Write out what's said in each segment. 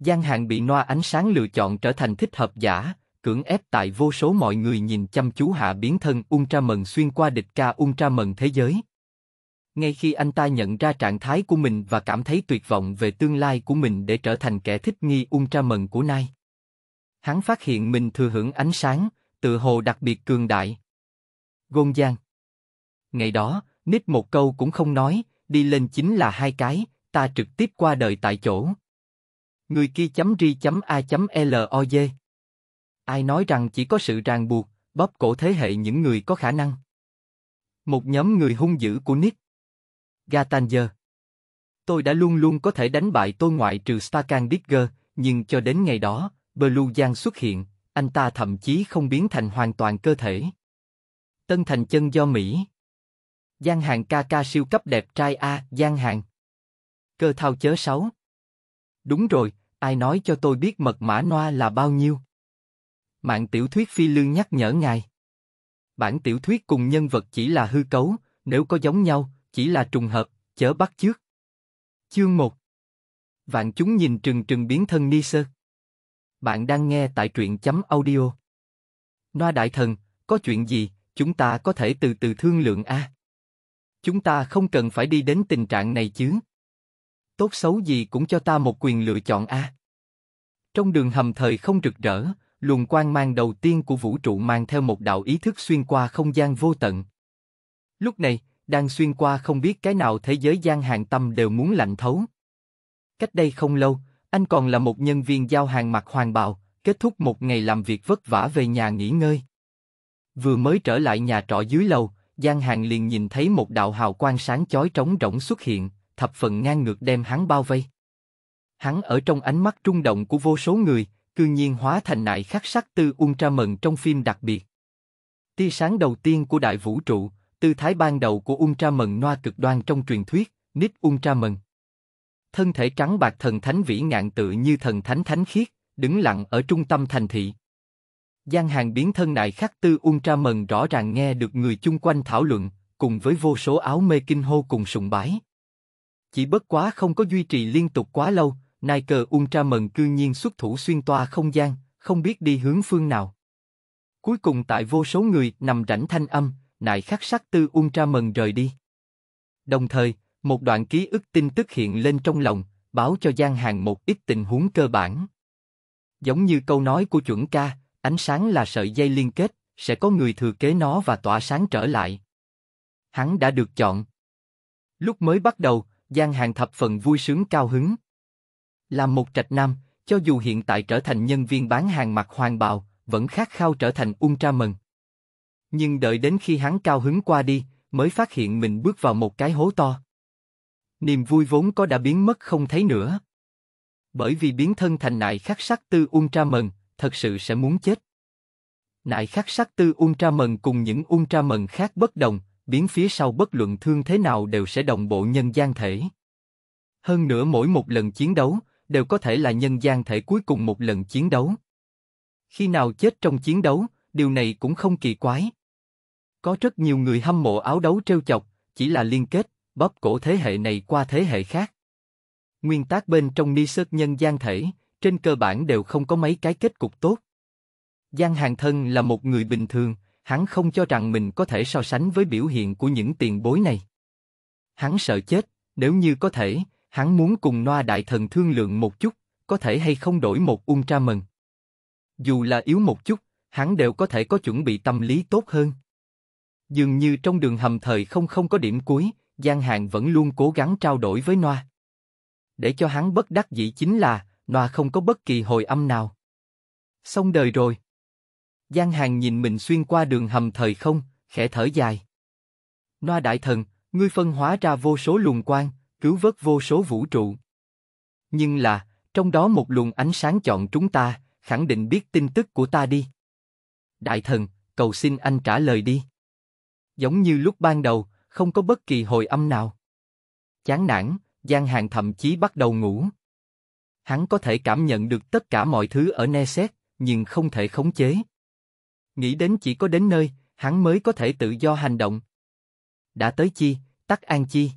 gian Hàng bị noa ánh sáng lựa chọn trở thành thích hợp giả, cưỡng ép tại vô số mọi người nhìn chăm chú hạ biến thân Ultraman xuyên qua địch ca Ultraman thế giới. Ngay khi anh ta nhận ra trạng thái của mình và cảm thấy tuyệt vọng về tương lai của mình để trở thành kẻ thích nghi Ultraman của Nai. Hắn phát hiện mình thừa hưởng ánh sáng, tự hồ đặc biệt cường đại. Gôn Giang Ngày đó, nít một câu cũng không nói, đi lên chính là hai cái, ta trực tiếp qua đời tại chỗ. Người kia chấm ri chấm a chấm l o loj. Ai nói rằng chỉ có sự ràng buộc, bóp cổ thế hệ những người có khả năng. Một nhóm người hung dữ của Nick. Gatanger. Tôi đã luôn luôn có thể đánh bại tôi ngoại trừ Starkan Digger, nhưng cho đến ngày đó, Blue Giang xuất hiện, anh ta thậm chí không biến thành hoàn toàn cơ thể. Tân thành chân do Mỹ. Giang hàng ca ca siêu cấp đẹp trai A, Giang hàng. Cơ thao chớ sáu. Đúng rồi, ai nói cho tôi biết mật mã noa là bao nhiêu? Mạng tiểu thuyết phi lương nhắc nhở ngài. Bản tiểu thuyết cùng nhân vật chỉ là hư cấu, nếu có giống nhau, chỉ là trùng hợp, chớ bắt trước. Chương 1 Vạn chúng nhìn trừng trừng biến thân ni sơ. Bạn đang nghe tại truyện chấm audio. Noa đại thần, có chuyện gì, chúng ta có thể từ từ thương lượng a. Chúng ta không cần phải đi đến tình trạng này chứ tốt xấu gì cũng cho ta một quyền lựa chọn a. Trong đường hầm thời không rực rỡ, luồng quang mang đầu tiên của vũ trụ mang theo một đạo ý thức xuyên qua không gian vô tận. Lúc này, đang xuyên qua không biết cái nào thế giới gian hàng tâm đều muốn lạnh thấu. Cách đây không lâu, anh còn là một nhân viên giao hàng mặc hoàng bào, kết thúc một ngày làm việc vất vả về nhà nghỉ ngơi. Vừa mới trở lại nhà trọ dưới lầu, gian hàng liền nhìn thấy một đạo hào quang sáng chói trống rỗng xuất hiện, thập phần ngang ngược đem hắn bao vây. Hắn ở trong ánh mắt trung động của vô số người, cư nhiên hóa thành nại khắc sắc tư ultra mần trong phim đặc biệt. Tia sáng đầu tiên của đại vũ trụ, tư thái ban đầu của ultra mần noa cực đoan trong truyền thuyết, Nick ultra mần. Thân thể trắng bạc thần thánh vĩ ngạn tự như thần thánh thánh khiết, đứng lặng ở trung tâm thành thị. Gian hàng biến thân nại khắc tư ultra mần rõ ràng nghe được người chung quanh thảo luận, cùng với vô số áo mê kinh hô cùng sùng bái. Chỉ bất quá không có duy trì liên tục quá lâu, cờ Nike Ultraman cư nhiên xuất thủ xuyên toa không gian, không biết đi hướng phương nào. Cuối cùng tại vô số người nằm rảnh thanh âm, nại khắc sắc tư Ultraman rời đi. Đồng thời, một đoạn ký ức tin tức hiện lên trong lòng, báo cho Giang Hàng một ít tình huống cơ bản. Giống như câu nói của chuẩn ca, ánh sáng là sợi dây liên kết, sẽ có người thừa kế nó và tỏa sáng trở lại. Hắn đã được chọn. Lúc mới bắt đầu, Giang Hàng thập phần vui sướng cao hứng. Làm một trạch nam, cho dù hiện tại trở thành nhân viên bán hàng mặc hoàng bào, vẫn khát khao trở thành mừng. Nhưng đợi đến khi hắn cao hứng qua đi, mới phát hiện mình bước vào một cái hố to. Niềm vui vốn có đã biến mất không thấy nữa. Bởi vì biến thân thành nại khắc sắc tư mừng, thật sự sẽ muốn chết. Nại khắc sắc tư mừng cùng những mừng khác bất đồng, biến phía sau bất luận thương thế nào đều sẽ đồng bộ nhân gian thể. Hơn nữa mỗi một lần chiến đấu, đều có thể là nhân gian thể cuối cùng một lần chiến đấu. Khi nào chết trong chiến đấu, điều này cũng không kỳ quái. Có rất nhiều người hâm mộ áo đấu treo chọc, chỉ là liên kết, bóp cổ thế hệ này qua thế hệ khác. Nguyên tắc bên trong ni sơ nhân gian thể, trên cơ bản đều không có mấy cái kết cục tốt. Giang Hàng Thân là một người bình thường, Hắn không cho rằng mình có thể so sánh với biểu hiện của những tiền bối này. Hắn sợ chết, nếu như có thể, hắn muốn cùng Noa Đại Thần thương lượng một chút, có thể hay không đổi một Ultra mừng. Dù là yếu một chút, hắn đều có thể có chuẩn bị tâm lý tốt hơn. Dường như trong đường hầm thời không không có điểm cuối, Giang Hàng vẫn luôn cố gắng trao đổi với Noa. Để cho hắn bất đắc dĩ chính là, Noa không có bất kỳ hồi âm nào. Xong đời rồi. Giang Hàng nhìn mình xuyên qua đường hầm thời không, khẽ thở dài. Noa đại thần, ngươi phân hóa ra vô số luồng quang, cứu vớt vô số vũ trụ. Nhưng là, trong đó một luồng ánh sáng chọn chúng ta, khẳng định biết tin tức của ta đi. Đại thần, cầu xin anh trả lời đi. Giống như lúc ban đầu, không có bất kỳ hồi âm nào. Chán nản, Giang Hàng thậm chí bắt đầu ngủ. Hắn có thể cảm nhận được tất cả mọi thứ ở Neset, nhưng không thể khống chế. Nghĩ đến chỉ có đến nơi, hắn mới có thể tự do hành động. Đã tới chi, tắc an chi.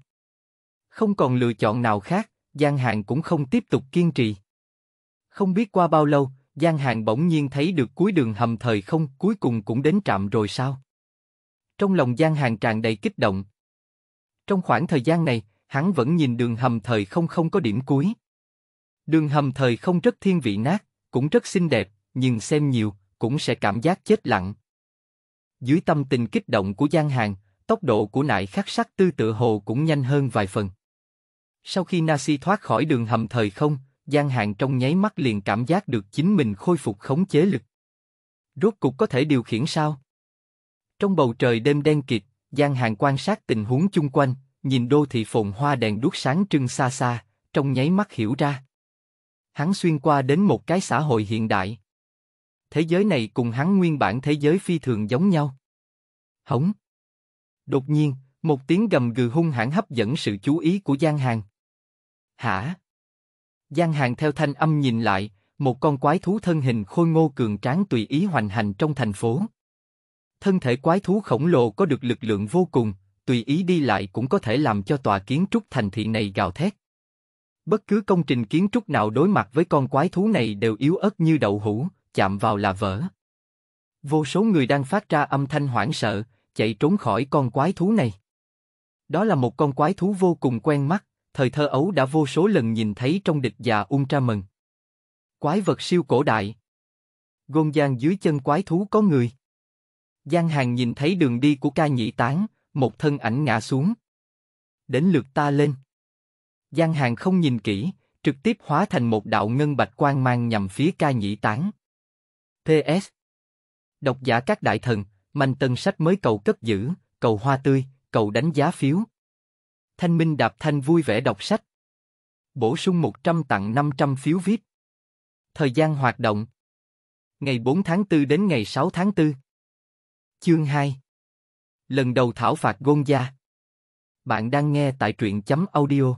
Không còn lựa chọn nào khác, Giang Hạn cũng không tiếp tục kiên trì. Không biết qua bao lâu, Giang Hạn bỗng nhiên thấy được cuối đường hầm thời không, cuối cùng cũng đến trạm rồi sao? Trong lòng Giang Hạn tràn đầy kích động. Trong khoảng thời gian này, hắn vẫn nhìn đường hầm thời không không có điểm cuối. Đường hầm thời không rất thiên vị nát, cũng rất xinh đẹp, nhưng xem nhiều, cũng sẽ cảm giác chết lặng. Dưới tâm tình kích động của Giang Hàng, tốc độ của nại khắc sắc tư tự hồ cũng nhanh hơn vài phần. Sau khi Nasi thoát khỏi đường hầm thời không, Giang Hàng trong nháy mắt liền cảm giác được chính mình khôi phục khống chế lực. Rốt cục có thể điều khiển sao? Trong bầu trời đêm đen kịt, Giang Hàng quan sát tình huống chung quanh, nhìn đô thị phồn hoa đèn đuốc sáng trưng xa xa, trong nháy mắt hiểu ra. Hắn xuyên qua đến một cái xã hội hiện đại thế giới này cùng hắn nguyên bản thế giới phi thường giống nhau. Hống. Đột nhiên, một tiếng gầm gừ hung hãn hấp dẫn sự chú ý của Giang Hàng. Hả? Giang Hàng theo thanh âm nhìn lại, một con quái thú thân hình khôi ngô cường tráng tùy ý hoành hành trong thành phố. Thân thể quái thú khổng lồ có được lực lượng vô cùng, tùy ý đi lại cũng có thể làm cho tòa kiến trúc thành thị này gào thét. Bất cứ công trình kiến trúc nào đối mặt với con quái thú này đều yếu ớt như đậu hũ, chạm vào là vỡ. Vô số người đang phát ra âm thanh hoảng sợ, chạy trốn khỏi con quái thú này. Đó là một con quái thú vô cùng quen mắt, thời thơ ấu đã vô số lần nhìn thấy trong địch già Ultraman. Quái vật siêu cổ đại. Gôn gian dưới chân quái thú có người. Giang hàng nhìn thấy đường đi của ca nhị tán, một thân ảnh ngã xuống. Đến lượt ta lên. Giang hàng không nhìn kỹ, trực tiếp hóa thành một đạo ngân bạch quang mang nhằm phía ca nhị tán. PS. Độc giả các đại thần, manh tân sách mới cầu cất giữ, cầu hoa tươi, cầu đánh giá phiếu. Thanh Minh Đạp Thanh vui vẻ đọc sách. Bổ sung 100 tặng 500 phiếu viết. Thời gian hoạt động. Ngày 4 tháng 4 đến ngày 6 tháng 4. Chương 2. Lần đầu thảo phạt gôn gia. Bạn đang nghe tại truyện chấm audio.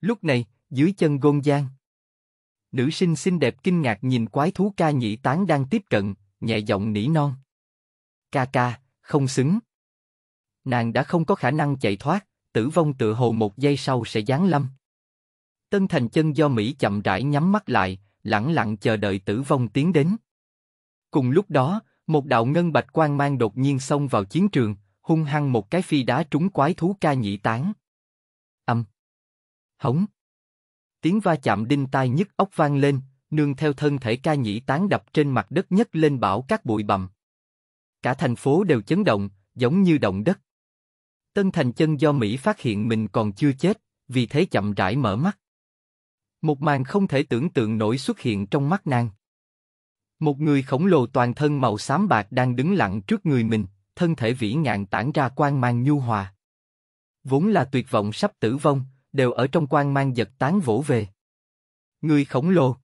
Lúc này, dưới chân gôn giang Nữ sinh xinh đẹp kinh ngạc nhìn quái thú ca nhĩ tán đang tiếp cận, nhẹ giọng nỉ non. Ca ca, không xứng. Nàng đã không có khả năng chạy thoát, tử vong tựa hồ một giây sau sẽ giáng lâm. Tân Thành chân do Mỹ chậm rãi nhắm mắt lại, lặng lặng chờ đợi tử vong tiến đến. Cùng lúc đó, một đạo ngân bạch quang mang đột nhiên xông vào chiến trường, hung hăng một cái phi đá trúng quái thú ca nhị tán. Âm. Hống tiếng va chạm đinh tai nhức óc vang lên, nương theo thân thể ca nhĩ tán đập trên mặt đất nhất lên bão các bụi bặm. Cả thành phố đều chấn động, giống như động đất. Tân Thành chân do Mỹ phát hiện mình còn chưa chết, vì thế chậm rãi mở mắt. Một màn không thể tưởng tượng nổi xuất hiện trong mắt nàng. Một người khổng lồ toàn thân màu xám bạc đang đứng lặng trước người mình, thân thể vĩ ngạn tản ra quang mang nhu hòa. Vốn là tuyệt vọng sắp tử vong, đều ở trong quan mang giật tán vỗ về. Ngươi khổng lồ.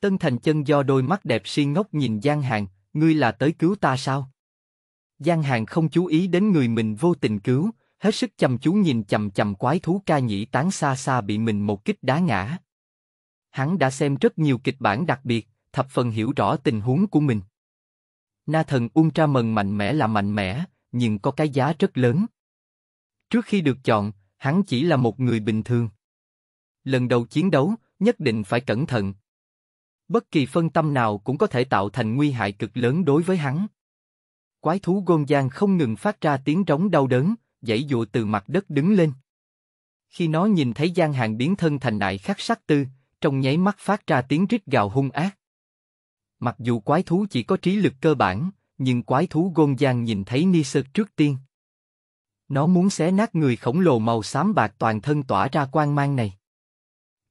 Tân Thành Chân do đôi mắt đẹp si ngốc nhìn Giang Hàng, ngươi là tới cứu ta sao? Giang Hàng không chú ý đến người mình vô tình cứu, hết sức chăm chú nhìn chầm chầm quái thú ca nhĩ tán xa xa bị mình một kích đá ngã. Hắn đã xem rất nhiều kịch bản đặc biệt, thập phần hiểu rõ tình huống của mình. Na thần Ultraman mạnh mẽ là mạnh mẽ, nhưng có cái giá rất lớn. Trước khi được chọn, hắn chỉ là một người bình thường. Lần đầu chiến đấu, nhất định phải cẩn thận. Bất kỳ phân tâm nào cũng có thể tạo thành nguy hại cực lớn đối với hắn. Quái thú gôn giang không ngừng phát ra tiếng trống đau đớn, dãy dụa từ mặt đất đứng lên. Khi nó nhìn thấy Giang Hàng biến thân thành đại khắc sắc tư, trong nháy mắt phát ra tiếng rít gào hung ác. Mặc dù quái thú chỉ có trí lực cơ bản, nhưng quái thú gôn giang nhìn thấy Ni Sơ trước tiên. Nó muốn xé nát người khổng lồ màu xám bạc toàn thân tỏa ra quang mang này.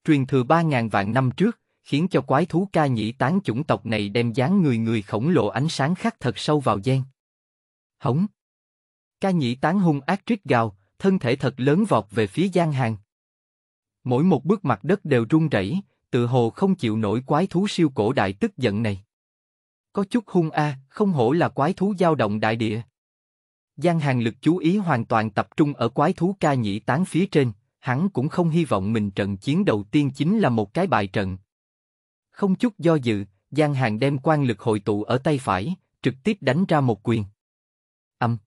Truyền thừa ba ngàn vạn năm trước, khiến cho quái thú ca nhĩ tán chủng tộc này đem dáng người người khổng lồ ánh sáng khắc thật sâu vào gen. Hống. Ca nhĩ tán hung ác trích gào, thân thể thật lớn vọt về phía Giang Hàng. Mỗi một bước mặt đất đều rung rẩy, tự hồ không chịu nổi quái thú siêu cổ đại tức giận này. Có chút hung a, à, không hổ là quái thú dao động đại địa. Giang Hàng lực chú ý hoàn toàn tập trung ở quái thú ca nhĩ tán phía trên, hắn cũng không hy vọng mình trận chiến đầu tiên chính là một cái bài trận. Không chút do dự, Giang Hàng đem quan lực hội tụ ở tay phải, trực tiếp đánh ra một quyền. Âm.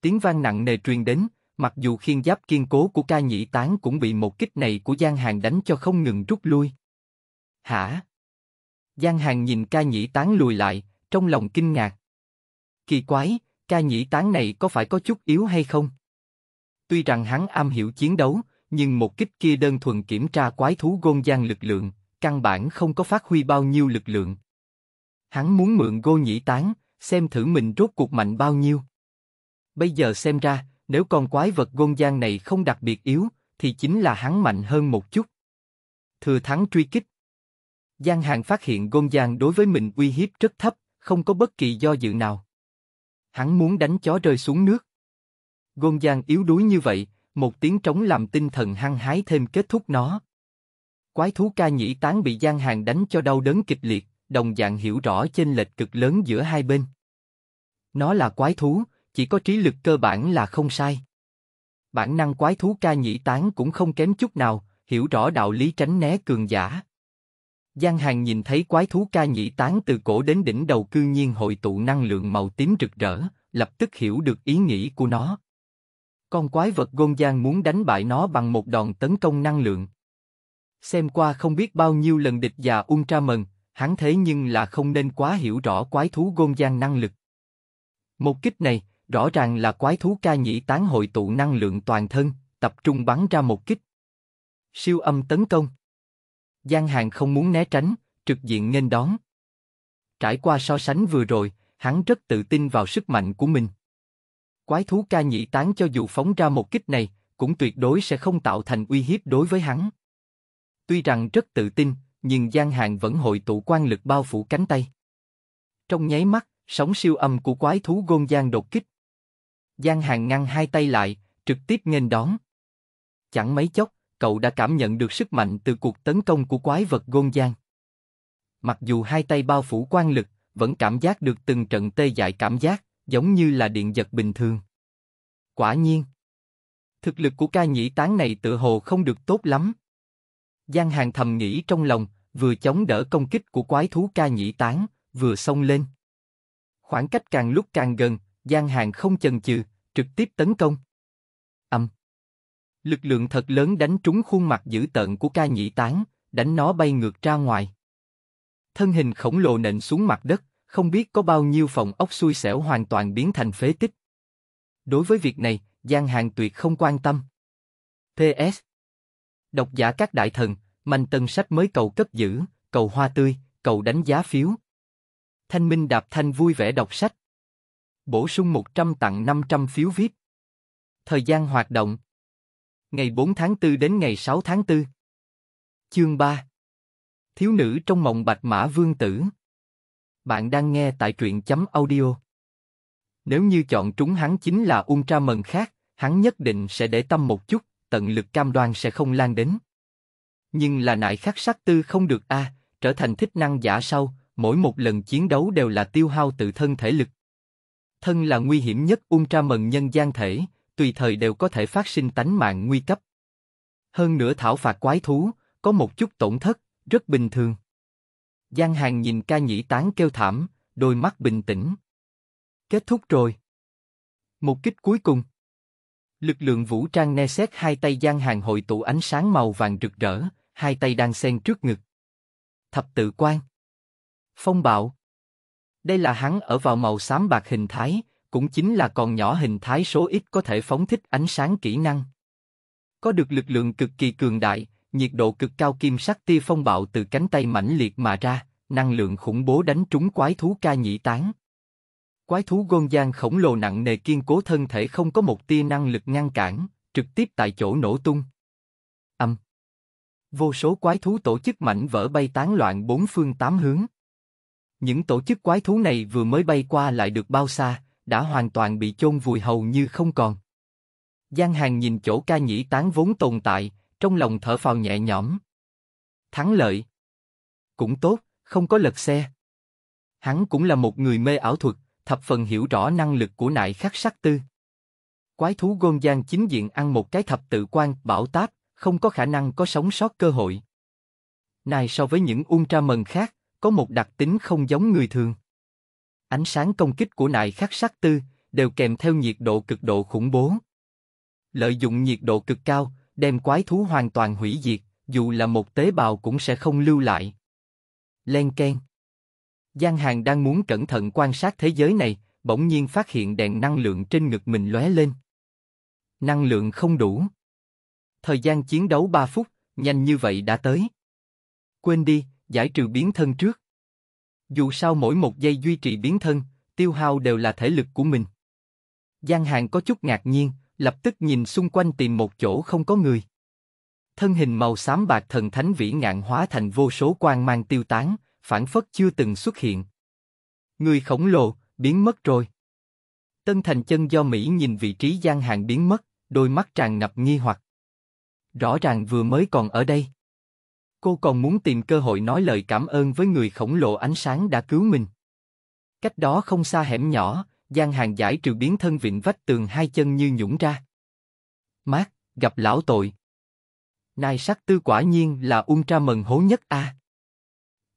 Tiếng vang nặng nề truyền đến, mặc dù khiên giáp kiên cố của ca nhĩ tán cũng bị một kích này của Giang Hàng đánh cho không ngừng rút lui. Hả? Giang Hàng nhìn ca nhĩ tán lùi lại, trong lòng kinh ngạc. Kỳ quái, ca nhĩ tán này có phải có chút yếu hay không? Tuy rằng hắn am hiểu chiến đấu, nhưng một kích kia đơn thuần kiểm tra quái thú gôn gian lực lượng, căn bản không có phát huy bao nhiêu lực lượng. Hắn muốn mượn gô nhĩ tán, xem thử mình rốt cuộc mạnh bao nhiêu. Bây giờ xem ra, nếu con quái vật gôn gian này không đặc biệt yếu, thì chính là hắn mạnh hơn một chút. Thừa thắng truy kích. Giang Hàng phát hiện Gôn gian đối với mình uy hiếp rất thấp, không có bất kỳ do dự nào hắn muốn đánh chó rơi xuống nước. Gôn Giang yếu đuối như vậy, một tiếng trống làm tinh thần hăng hái thêm kết thúc nó. Quái thú ca nhĩ tán bị Giang Hàng đánh cho đau đớn kịch liệt, đồng dạng hiểu rõ chênh lệch cực lớn giữa hai bên. Nó là quái thú, chỉ có trí lực cơ bản là không sai. Bản năng quái thú ca nhĩ tán cũng không kém chút nào, hiểu rõ đạo lý tránh né cường giả. Giang Hàng nhìn thấy quái thú ca nhĩ tán từ cổ đến đỉnh đầu cư nhiên hội tụ năng lượng màu tím rực rỡ, lập tức hiểu được ý nghĩ của nó. Con quái vật gôn giang muốn đánh bại nó bằng một đòn tấn công năng lượng. Xem qua không biết bao nhiêu lần địch già Ultra Mần, hắn thế nhưng là không nên quá hiểu rõ quái thú gôn giang năng lực. Một kích này, rõ ràng là quái thú ca nhĩ tán hội tụ năng lượng toàn thân, tập trung bắn ra một kích. Siêu âm tấn công Giang Hàng không muốn né tránh, trực diện nghênh đón. Trải qua so sánh vừa rồi, hắn rất tự tin vào sức mạnh của mình. Quái thú ca nhị tán cho dù phóng ra một kích này, cũng tuyệt đối sẽ không tạo thành uy hiếp đối với hắn. Tuy rằng rất tự tin, nhưng Giang Hàng vẫn hội tụ quan lực bao phủ cánh tay. Trong nháy mắt, sóng siêu âm của quái thú gôn Giang đột kích. Giang Hàng ngăn hai tay lại, trực tiếp nghênh đón. Chẳng mấy chốc, cậu đã cảm nhận được sức mạnh từ cuộc tấn công của quái vật gôn giang. Mặc dù hai tay bao phủ quan lực, vẫn cảm giác được từng trận tê dại cảm giác, giống như là điện giật bình thường. Quả nhiên, thực lực của ca nhĩ tán này tự hồ không được tốt lắm. Giang Hàng thầm nghĩ trong lòng, vừa chống đỡ công kích của quái thú ca nhĩ tán, vừa xông lên. Khoảng cách càng lúc càng gần, Giang Hàng không chần chừ, trực tiếp tấn công. Âm. Lực lượng thật lớn đánh trúng khuôn mặt dữ tợn của ca nhị tán, đánh nó bay ngược ra ngoài. Thân hình khổng lồ nện xuống mặt đất, không biết có bao nhiêu phòng ốc xui xẻo hoàn toàn biến thành phế tích. Đối với việc này, Giang Hàng tuyệt không quan tâm. PS Độc giả các đại thần, Mạnh Tân Sách mới cầu cấp giữ, cầu hoa tươi, cầu đánh giá phiếu. Thanh Minh Đạp Thanh vui vẻ đọc sách. Bổ sung 100 tặng 500 phiếu viết. Thời gian hoạt động ngày 4 tháng 4 đến ngày 6 tháng 4. Chương 3 Thiếu nữ trong mộng Bạch Mã Vương Tử Bạn đang nghe tại truyện chấm audio. Nếu như chọn trúng hắn chính là Ultra Mần khác, hắn nhất định sẽ để tâm một chút, tận lực cam đoan sẽ không lan đến. Nhưng là nại khắc sát tư không được a, à, trở thành thích năng giả sau, mỗi một lần chiến đấu đều là tiêu hao tự thân thể lực. Thân là nguy hiểm nhất Ultra Mần nhân gian thể, tùy thời đều có thể phát sinh tánh mạng nguy cấp. Hơn nữa thảo phạt quái thú, có một chút tổn thất, rất bình thường. Giang Hàng nhìn ca nhĩ tán kêu thảm, đôi mắt bình tĩnh. Kết thúc rồi. Một kích cuối cùng. Lực lượng vũ trang ne xét hai tay Giang Hàng hội tụ ánh sáng màu vàng rực rỡ, hai tay đang xen trước ngực. Thập tự quan. Phong bạo. Đây là hắn ở vào màu xám bạc hình thái, cũng chính là còn nhỏ hình thái số ít có thể phóng thích ánh sáng kỹ năng. Có được lực lượng cực kỳ cường đại, nhiệt độ cực cao kim sắc tia phong bạo từ cánh tay mãnh liệt mà ra, năng lượng khủng bố đánh trúng quái thú ca nhĩ tán. Quái thú gôn giang khổng lồ nặng nề kiên cố thân thể không có một tia năng lực ngăn cản, trực tiếp tại chỗ nổ tung. Âm. Vô số quái thú tổ chức mảnh vỡ bay tán loạn bốn phương tám hướng. Những tổ chức quái thú này vừa mới bay qua lại được bao xa, đã hoàn toàn bị chôn vùi hầu như không còn. Giang Hàng nhìn chỗ ca nhĩ tán vốn tồn tại, trong lòng thở phào nhẹ nhõm. Thắng lợi. Cũng tốt, không có lật xe. Hắn cũng là một người mê ảo thuật, thập phần hiểu rõ năng lực của nại khắc sắc tư. Quái thú gôn giang chính diện ăn một cái thập tự quan, bảo táp, không có khả năng có sống sót cơ hội. Này so với những ultraman khác, có một đặc tính không giống người thường ánh sáng công kích của nại khắc sắc tư đều kèm theo nhiệt độ cực độ khủng bố. Lợi dụng nhiệt độ cực cao, đem quái thú hoàn toàn hủy diệt, dù là một tế bào cũng sẽ không lưu lại. Len Ken, Giang Hàng đang muốn cẩn thận quan sát thế giới này, bỗng nhiên phát hiện đèn năng lượng trên ngực mình lóe lên. Năng lượng không đủ. Thời gian chiến đấu 3 phút, nhanh như vậy đã tới. Quên đi, giải trừ biến thân trước. Dù sao mỗi một giây duy trì biến thân, tiêu hao đều là thể lực của mình. Giang Hàng có chút ngạc nhiên, lập tức nhìn xung quanh tìm một chỗ không có người. Thân hình màu xám bạc thần thánh vĩ ngạn hóa thành vô số quang mang tiêu tán, phản phất chưa từng xuất hiện. Người khổng lồ, biến mất rồi. Tân Thành chân do Mỹ nhìn vị trí Giang Hàng biến mất, đôi mắt tràn ngập nghi hoặc. Rõ ràng vừa mới còn ở đây. Cô còn muốn tìm cơ hội nói lời cảm ơn với người khổng lồ ánh sáng đã cứu mình. Cách đó không xa hẻm nhỏ, Giang Hàng giải trừ biến thân vịn vách tường hai chân như nhũng ra. Mát, gặp lão tội. Nai sắc tư quả nhiên là ultra mần hố nhất a. À.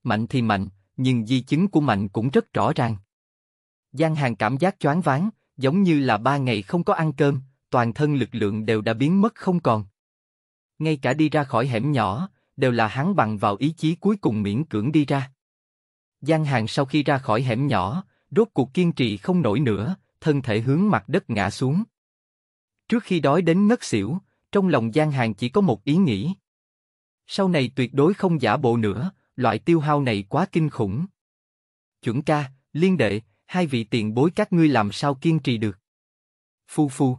Mạnh thì mạnh, nhưng di chứng của mạnh cũng rất rõ ràng. Giang Hàng cảm giác choáng váng, giống như là ba ngày không có ăn cơm, toàn thân lực lượng đều đã biến mất không còn. Ngay cả đi ra khỏi hẻm nhỏ, đều là hắn bằng vào ý chí cuối cùng miễn cưỡng đi ra. Giang Hàng sau khi ra khỏi hẻm nhỏ, rốt cuộc kiên trì không nổi nữa, thân thể hướng mặt đất ngã xuống. Trước khi đói đến ngất xỉu, trong lòng Giang Hàng chỉ có một ý nghĩ. Sau này tuyệt đối không giả bộ nữa, loại tiêu hao này quá kinh khủng. Chuẩn ca, liên đệ, hai vị tiền bối các ngươi làm sao kiên trì được? Phu phu.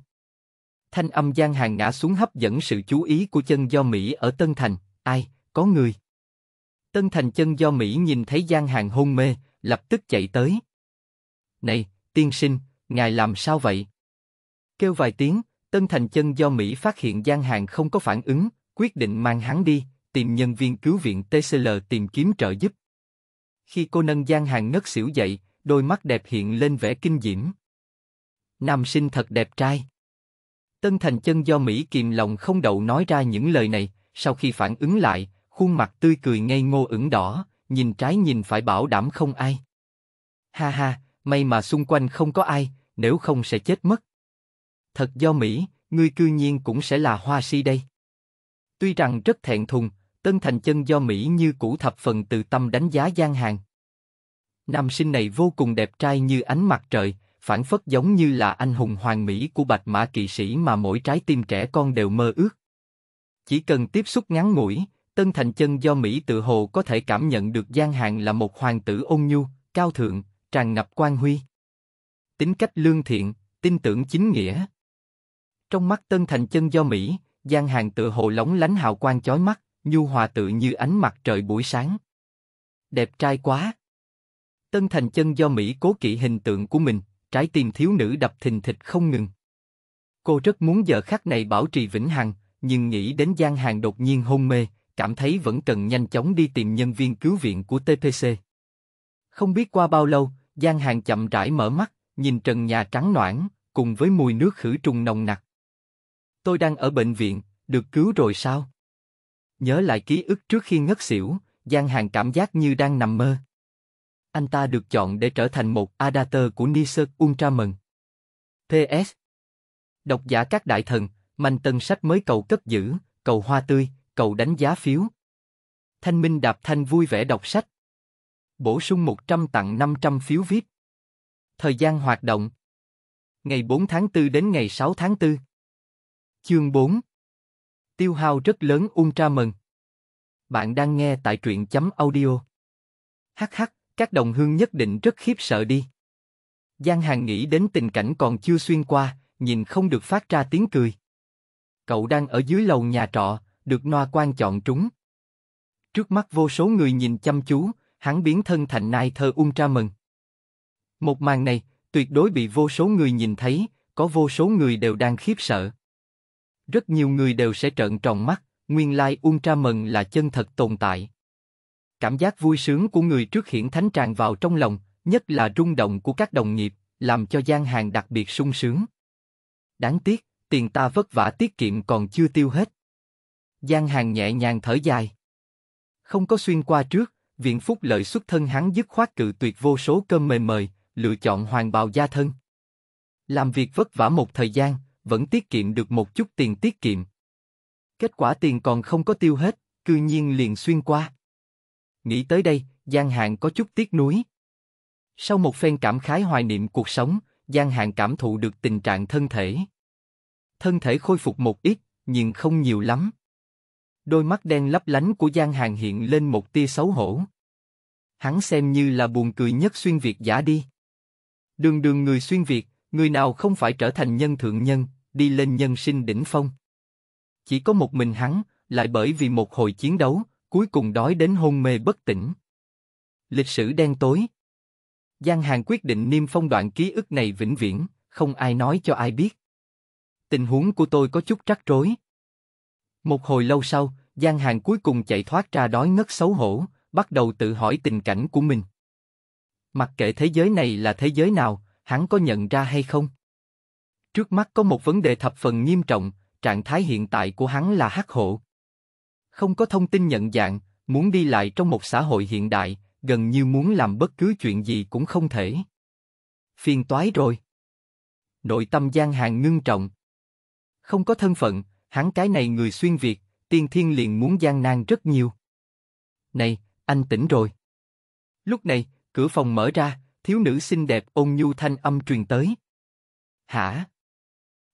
Thanh âm Giang Hàng ngã xuống hấp dẫn sự chú ý của chân do Mỹ ở Tân Thành. Ai, có người. Tân Thành chân do Mỹ nhìn thấy Giang Hàng hôn mê, lập tức chạy tới. Này, tiên sinh, ngài làm sao vậy? Kêu vài tiếng, Tân Thành chân do Mỹ phát hiện Giang Hàng không có phản ứng, quyết định mang hắn đi, tìm nhân viên cứu viện TCL tìm kiếm trợ giúp. Khi cô nâng Giang Hàng ngất xỉu dậy, đôi mắt đẹp hiện lên vẻ kinh diễm. Nam sinh thật đẹp trai. Tân Thành chân do Mỹ kìm lòng không đậu nói ra những lời này, sau khi phản ứng lại, khuôn mặt tươi cười ngây ngô ửng đỏ, nhìn trái nhìn phải bảo đảm không ai. Ha ha, may mà xung quanh không có ai, nếu không sẽ chết mất. Thật do Mỹ, ngươi cư nhiên cũng sẽ là hoa si đây. Tuy rằng rất thẹn thùng, Tân Thành Chân do Mỹ như cũ thập phần từ tâm đánh giá gian Hàng. Nam sinh này vô cùng đẹp trai như ánh mặt trời, phản phất giống như là anh hùng hoàng Mỹ của bạch mã kỵ sĩ mà mỗi trái tim trẻ con đều mơ ước. Chỉ cần tiếp xúc ngắn ngủi, Tân Thành Chân do Mỹ tự hồ có thể cảm nhận được Giang Hàng là một hoàng tử ôn nhu, cao thượng, tràn ngập quan huy. Tính cách lương thiện, tin tưởng chính nghĩa. Trong mắt Tân Thành Chân do Mỹ, Giang Hàng tự hồ lóng lánh hào quang chói mắt, nhu hòa tự như ánh mặt trời buổi sáng. Đẹp trai quá! Tân Thành Chân do Mỹ cố kỵ hình tượng của mình, trái tim thiếu nữ đập thình thịch không ngừng. Cô rất muốn giờ khắc này bảo trì vĩnh hằng, nhưng nghĩ đến Giang Hàng đột nhiên hôn mê, cảm thấy vẫn cần nhanh chóng đi tìm nhân viên cứu viện của TPC. Không biết qua bao lâu, Giang Hàng chậm rãi mở mắt, nhìn trần nhà trắng noãn, cùng với mùi nước khử trùng nồng nặc. Tôi đang ở bệnh viện, được cứu rồi sao? Nhớ lại ký ức trước khi ngất xỉu, Giang Hàng cảm giác như đang nằm mơ. Anh ta được chọn để trở thành một adapter của Nissan Ultraman. PS Độc giả các đại thần, Mạnh Tân Sách mới cầu cất giữ, cầu hoa tươi, cầu đánh giá phiếu. Thanh Minh Đạp Thanh vui vẻ đọc sách. Bổ sung 100 tặng 500 phiếu VIP. Thời gian hoạt động. Ngày 4 tháng 4 đến ngày 6 tháng 4. Chương 4. Tiêu hao rất lớn Ultra mừng. Bạn đang nghe tại truyện chấm audio. Hắc hắc, các đồng hương nhất định rất khiếp sợ đi. Giang Hàng nghĩ đến tình cảnh còn chưa xuyên qua, nhìn không được phát ra tiếng cười. Cậu đang ở dưới lầu nhà trọ, được Noa quan chọn trúng. Trước mắt vô số người nhìn chăm chú, hắn biến thân thành nai thơ ultra mừng. Một màn này, tuyệt đối bị vô số người nhìn thấy, có vô số người đều đang khiếp sợ. Rất nhiều người đều sẽ trợn tròn mắt, nguyên lai like ultra mừng là chân thật tồn tại. Cảm giác vui sướng của người trước hiển thánh tràn vào trong lòng, nhất là rung động của các đồng nghiệp, làm cho gian hàng đặc biệt sung sướng. Đáng tiếc, tiền ta vất vả tiết kiệm còn chưa tiêu hết. Giang Hàng nhẹ nhàng thở dài. Không có xuyên qua trước, viện phúc lợi xuất thân hắn dứt khoát cự tuyệt vô số cơm mềm mời, lựa chọn hoàng bào gia thân. Làm việc vất vả một thời gian, vẫn tiết kiệm được một chút tiền tiết kiệm. Kết quả tiền còn không có tiêu hết, cư nhiên liền xuyên qua. Nghĩ tới đây, Giang Hàng có chút tiếc nuối. Sau một phen cảm khái hoài niệm cuộc sống, Giang Hàng cảm thụ được tình trạng thân thể thân thể khôi phục một ít, nhưng không nhiều lắm. Đôi mắt đen lấp lánh của Giang Hàng hiện lên một tia xấu hổ. Hắn xem như là buồn cười nhất xuyên Việt giả đi. Đường đường người xuyên Việt, người nào không phải trở thành nhân thượng nhân, đi lên nhân sinh đỉnh phong. Chỉ có một mình hắn, lại bởi vì một hồi chiến đấu, cuối cùng đói đến hôn mê bất tỉnh. Lịch sử đen tối. Giang Hàng quyết định niêm phong đoạn ký ức này vĩnh viễn, không ai nói cho ai biết. Tình huống của tôi có chút rắc rối. Một hồi lâu sau, Giang Hàng cuối cùng chạy thoát ra đói ngất xấu hổ, bắt đầu tự hỏi tình cảnh của mình. Mặc kệ thế giới này là thế giới nào, hắn có nhận ra hay không? Trước mắt có một vấn đề thập phần nghiêm trọng, trạng thái hiện tại của hắn là hắc hộ. Không có thông tin nhận dạng, muốn đi lại trong một xã hội hiện đại, gần như muốn làm bất cứ chuyện gì cũng không thể. Phiền toái rồi. Nội tâm Giang Hàng ngưng trọng không có thân phận, hắn cái này người xuyên Việt, tiên thiên liền muốn gian nan rất nhiều. Này, anh tỉnh rồi. Lúc này, cửa phòng mở ra, thiếu nữ xinh đẹp ôn nhu thanh âm truyền tới. Hả?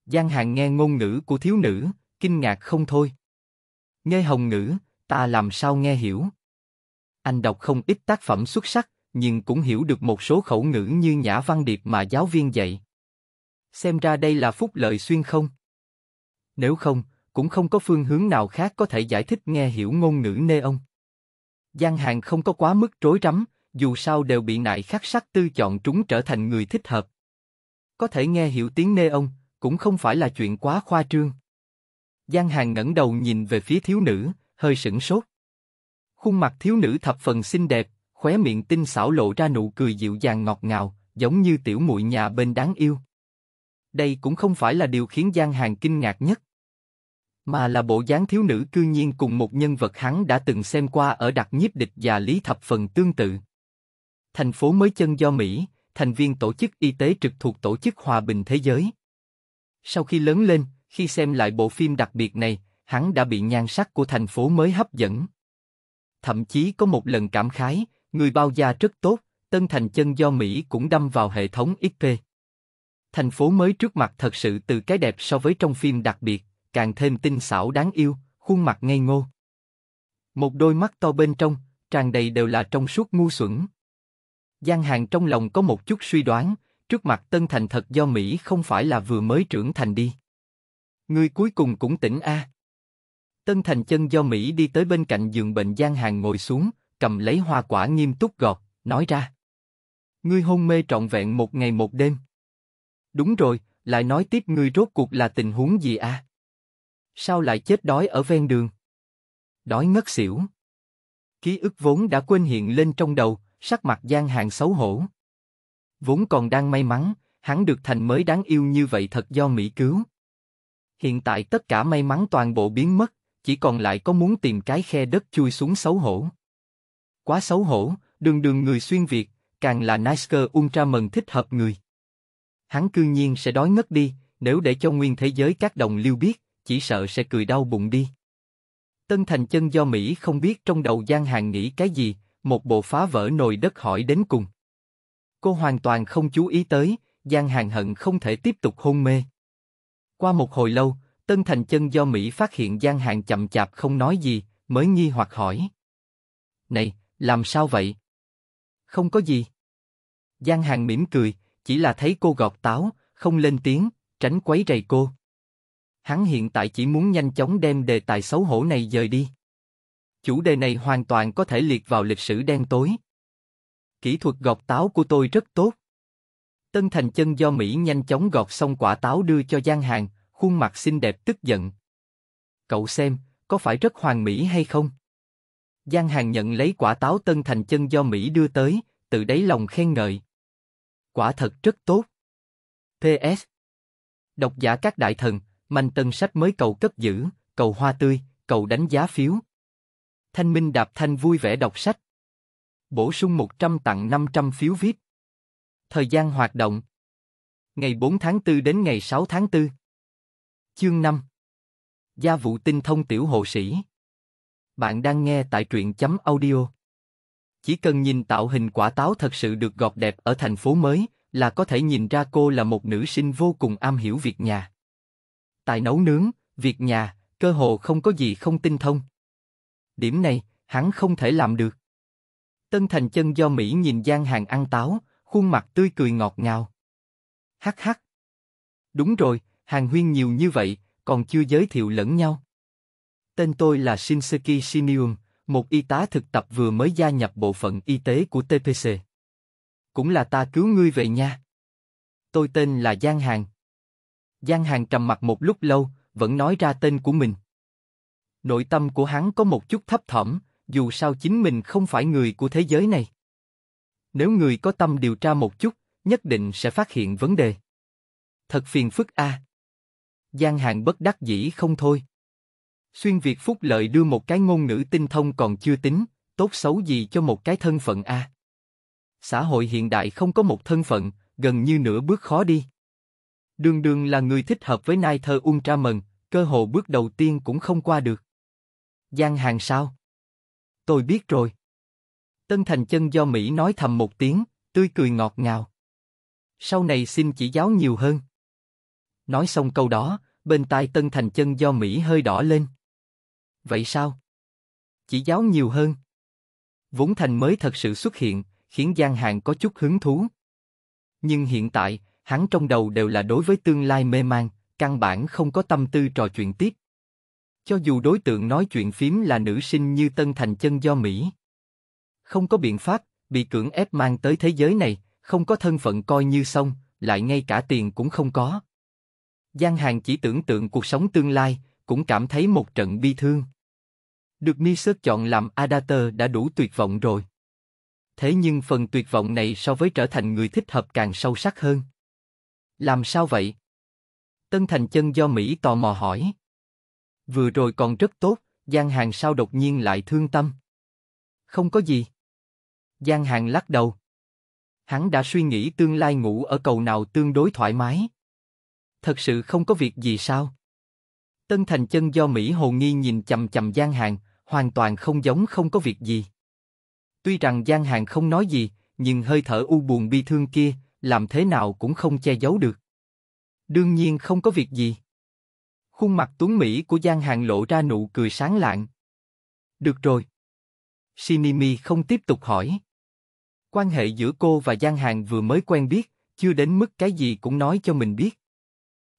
Giang Hàng nghe ngôn ngữ của thiếu nữ, kinh ngạc không thôi. Nghe hồng ngữ, ta làm sao nghe hiểu? Anh đọc không ít tác phẩm xuất sắc, nhưng cũng hiểu được một số khẩu ngữ như nhã văn điệp mà giáo viên dạy. Xem ra đây là phúc lợi xuyên không? nếu không, cũng không có phương hướng nào khác có thể giải thích nghe hiểu ngôn ngữ nê ông. Giang Hàng không có quá mức rối rắm, dù sao đều bị nại khắc sắc tư chọn chúng trở thành người thích hợp. Có thể nghe hiểu tiếng nê ông, cũng không phải là chuyện quá khoa trương. Giang Hàng ngẩng đầu nhìn về phía thiếu nữ, hơi sững sốt. Khuôn mặt thiếu nữ thập phần xinh đẹp, khóe miệng tinh xảo lộ ra nụ cười dịu dàng ngọt ngào, giống như tiểu muội nhà bên đáng yêu. Đây cũng không phải là điều khiến Giang Hàng kinh ngạc nhất mà là bộ dáng thiếu nữ cư nhiên cùng một nhân vật hắn đã từng xem qua ở đặc nhiếp địch và lý thập phần tương tự. Thành phố mới chân do Mỹ, thành viên tổ chức y tế trực thuộc tổ chức hòa bình thế giới. Sau khi lớn lên, khi xem lại bộ phim đặc biệt này, hắn đã bị nhan sắc của thành phố mới hấp dẫn. Thậm chí có một lần cảm khái, người bao gia rất tốt, tân thành chân do Mỹ cũng đâm vào hệ thống XP. Thành phố mới trước mặt thật sự từ cái đẹp so với trong phim đặc biệt càng thêm tinh xảo đáng yêu, khuôn mặt ngây ngô. Một đôi mắt to bên trong, tràn đầy đều là trong suốt ngu xuẩn. Giang Hàng trong lòng có một chút suy đoán, trước mặt Tân Thành thật do Mỹ không phải là vừa mới trưởng thành đi. Ngươi cuối cùng cũng tỉnh a. À. Tân Thành chân do Mỹ đi tới bên cạnh giường bệnh Giang Hàng ngồi xuống, cầm lấy hoa quả nghiêm túc gọt, nói ra. Ngươi hôn mê trọn vẹn một ngày một đêm. Đúng rồi, lại nói tiếp ngươi rốt cuộc là tình huống gì a? À? Sao lại chết đói ở ven đường? Đói ngất xỉu. Ký ức vốn đã quên hiện lên trong đầu, sắc mặt gian hàng xấu hổ. Vốn còn đang may mắn, hắn được thành mới đáng yêu như vậy thật do Mỹ cứu. Hiện tại tất cả may mắn toàn bộ biến mất, chỉ còn lại có muốn tìm cái khe đất chui xuống xấu hổ. Quá xấu hổ, đường đường người xuyên Việt, càng là ultra Ultraman thích hợp người. Hắn cư nhiên sẽ đói ngất đi, nếu để cho nguyên thế giới các đồng lưu biết, chỉ sợ sẽ cười đau bụng đi. Tân Thành chân do Mỹ không biết trong đầu Giang Hàng nghĩ cái gì, một bộ phá vỡ nồi đất hỏi đến cùng. Cô hoàn toàn không chú ý tới, Giang Hàng hận không thể tiếp tục hôn mê. Qua một hồi lâu, Tân Thành chân do Mỹ phát hiện Giang Hàng chậm chạp không nói gì, mới nghi hoặc hỏi. Này, làm sao vậy? Không có gì. Giang Hàng mỉm cười, chỉ là thấy cô gọt táo, không lên tiếng, tránh quấy rầy cô. Hắn hiện tại chỉ muốn nhanh chóng đem đề tài xấu hổ này dời đi. Chủ đề này hoàn toàn có thể liệt vào lịch sử đen tối. Kỹ thuật gọt táo của tôi rất tốt. Tân Thành chân do Mỹ nhanh chóng gọt xong quả táo đưa cho Giang Hàng, khuôn mặt xinh đẹp tức giận. Cậu xem, có phải rất hoàn mỹ hay không? Giang Hàng nhận lấy quả táo Tân Thành chân do Mỹ đưa tới, từ đáy lòng khen ngợi. Quả thật rất tốt. PS. Độc giả các đại thần, Mạnh Tân Sách mới cầu cất giữ, cầu hoa tươi, cầu đánh giá phiếu. Thanh Minh Đạp Thanh vui vẻ đọc sách. Bổ sung 100 tặng 500 phiếu viết. Thời gian hoạt động. Ngày 4 tháng 4 đến ngày 6 tháng 4. Chương 5. Gia vụ tinh thông tiểu hộ sĩ. Bạn đang nghe tại truyện chấm audio. Chỉ cần nhìn tạo hình quả táo thật sự được gọt đẹp ở thành phố mới là có thể nhìn ra cô là một nữ sinh vô cùng am hiểu việc nhà tài nấu nướng, việc nhà, cơ hồ không có gì không tinh thông. Điểm này, hắn không thể làm được. Tân Thành chân do Mỹ nhìn gian hàng ăn táo, khuôn mặt tươi cười ngọt ngào. Hắc hắc. Đúng rồi, hàng huyên nhiều như vậy, còn chưa giới thiệu lẫn nhau. Tên tôi là Shinseki Shinium, một y tá thực tập vừa mới gia nhập bộ phận y tế của TPC. Cũng là ta cứu ngươi về nha. Tôi tên là Giang Hàng. Giang Hàng trầm mặt một lúc lâu, vẫn nói ra tên của mình. Nội tâm của hắn có một chút thấp thỏm, dù sao chính mình không phải người của thế giới này. Nếu người có tâm điều tra một chút, nhất định sẽ phát hiện vấn đề. Thật phiền phức a. À. Giang Hàng bất đắc dĩ không thôi. Xuyên Việt Phúc Lợi đưa một cái ngôn ngữ tinh thông còn chưa tính, tốt xấu gì cho một cái thân phận a. À. Xã hội hiện đại không có một thân phận, gần như nửa bước khó đi. Đường đường là người thích hợp với Nai Thơ Ultraman, cơ hội bước đầu tiên cũng không qua được. Giang hàng sao? Tôi biết rồi. Tân Thành Chân do Mỹ nói thầm một tiếng, tươi cười ngọt ngào. Sau này xin chỉ giáo nhiều hơn. Nói xong câu đó, bên tai Tân Thành Chân do Mỹ hơi đỏ lên. Vậy sao? Chỉ giáo nhiều hơn. Vốn Thành mới thật sự xuất hiện, khiến Giang Hàng có chút hứng thú. Nhưng hiện tại, hắn trong đầu đều là đối với tương lai mê man, căn bản không có tâm tư trò chuyện tiếp. Cho dù đối tượng nói chuyện phím là nữ sinh như Tân Thành chân do Mỹ. Không có biện pháp, bị cưỡng ép mang tới thế giới này, không có thân phận coi như xong, lại ngay cả tiền cũng không có. Giang Hàng chỉ tưởng tượng cuộc sống tương lai, cũng cảm thấy một trận bi thương. Được Nisert chọn làm Adater đã đủ tuyệt vọng rồi. Thế nhưng phần tuyệt vọng này so với trở thành người thích hợp càng sâu sắc hơn. Làm sao vậy? Tân Thành Chân do Mỹ tò mò hỏi. Vừa rồi còn rất tốt, Giang Hàng sao đột nhiên lại thương tâm? Không có gì. Giang Hàng lắc đầu. Hắn đã suy nghĩ tương lai ngủ ở cầu nào tương đối thoải mái. Thật sự không có việc gì sao? Tân Thành Chân do Mỹ hồ nghi nhìn chầm chầm Giang Hàng, hoàn toàn không giống không có việc gì. Tuy rằng Giang Hàng không nói gì, nhưng hơi thở u buồn bi thương kia, làm thế nào cũng không che giấu được. Đương nhiên không có việc gì. Khuôn mặt tuấn Mỹ của Giang Hàng lộ ra nụ cười sáng lạng. Được rồi. Shinimi không tiếp tục hỏi. Quan hệ giữa cô và Giang Hàng vừa mới quen biết, chưa đến mức cái gì cũng nói cho mình biết.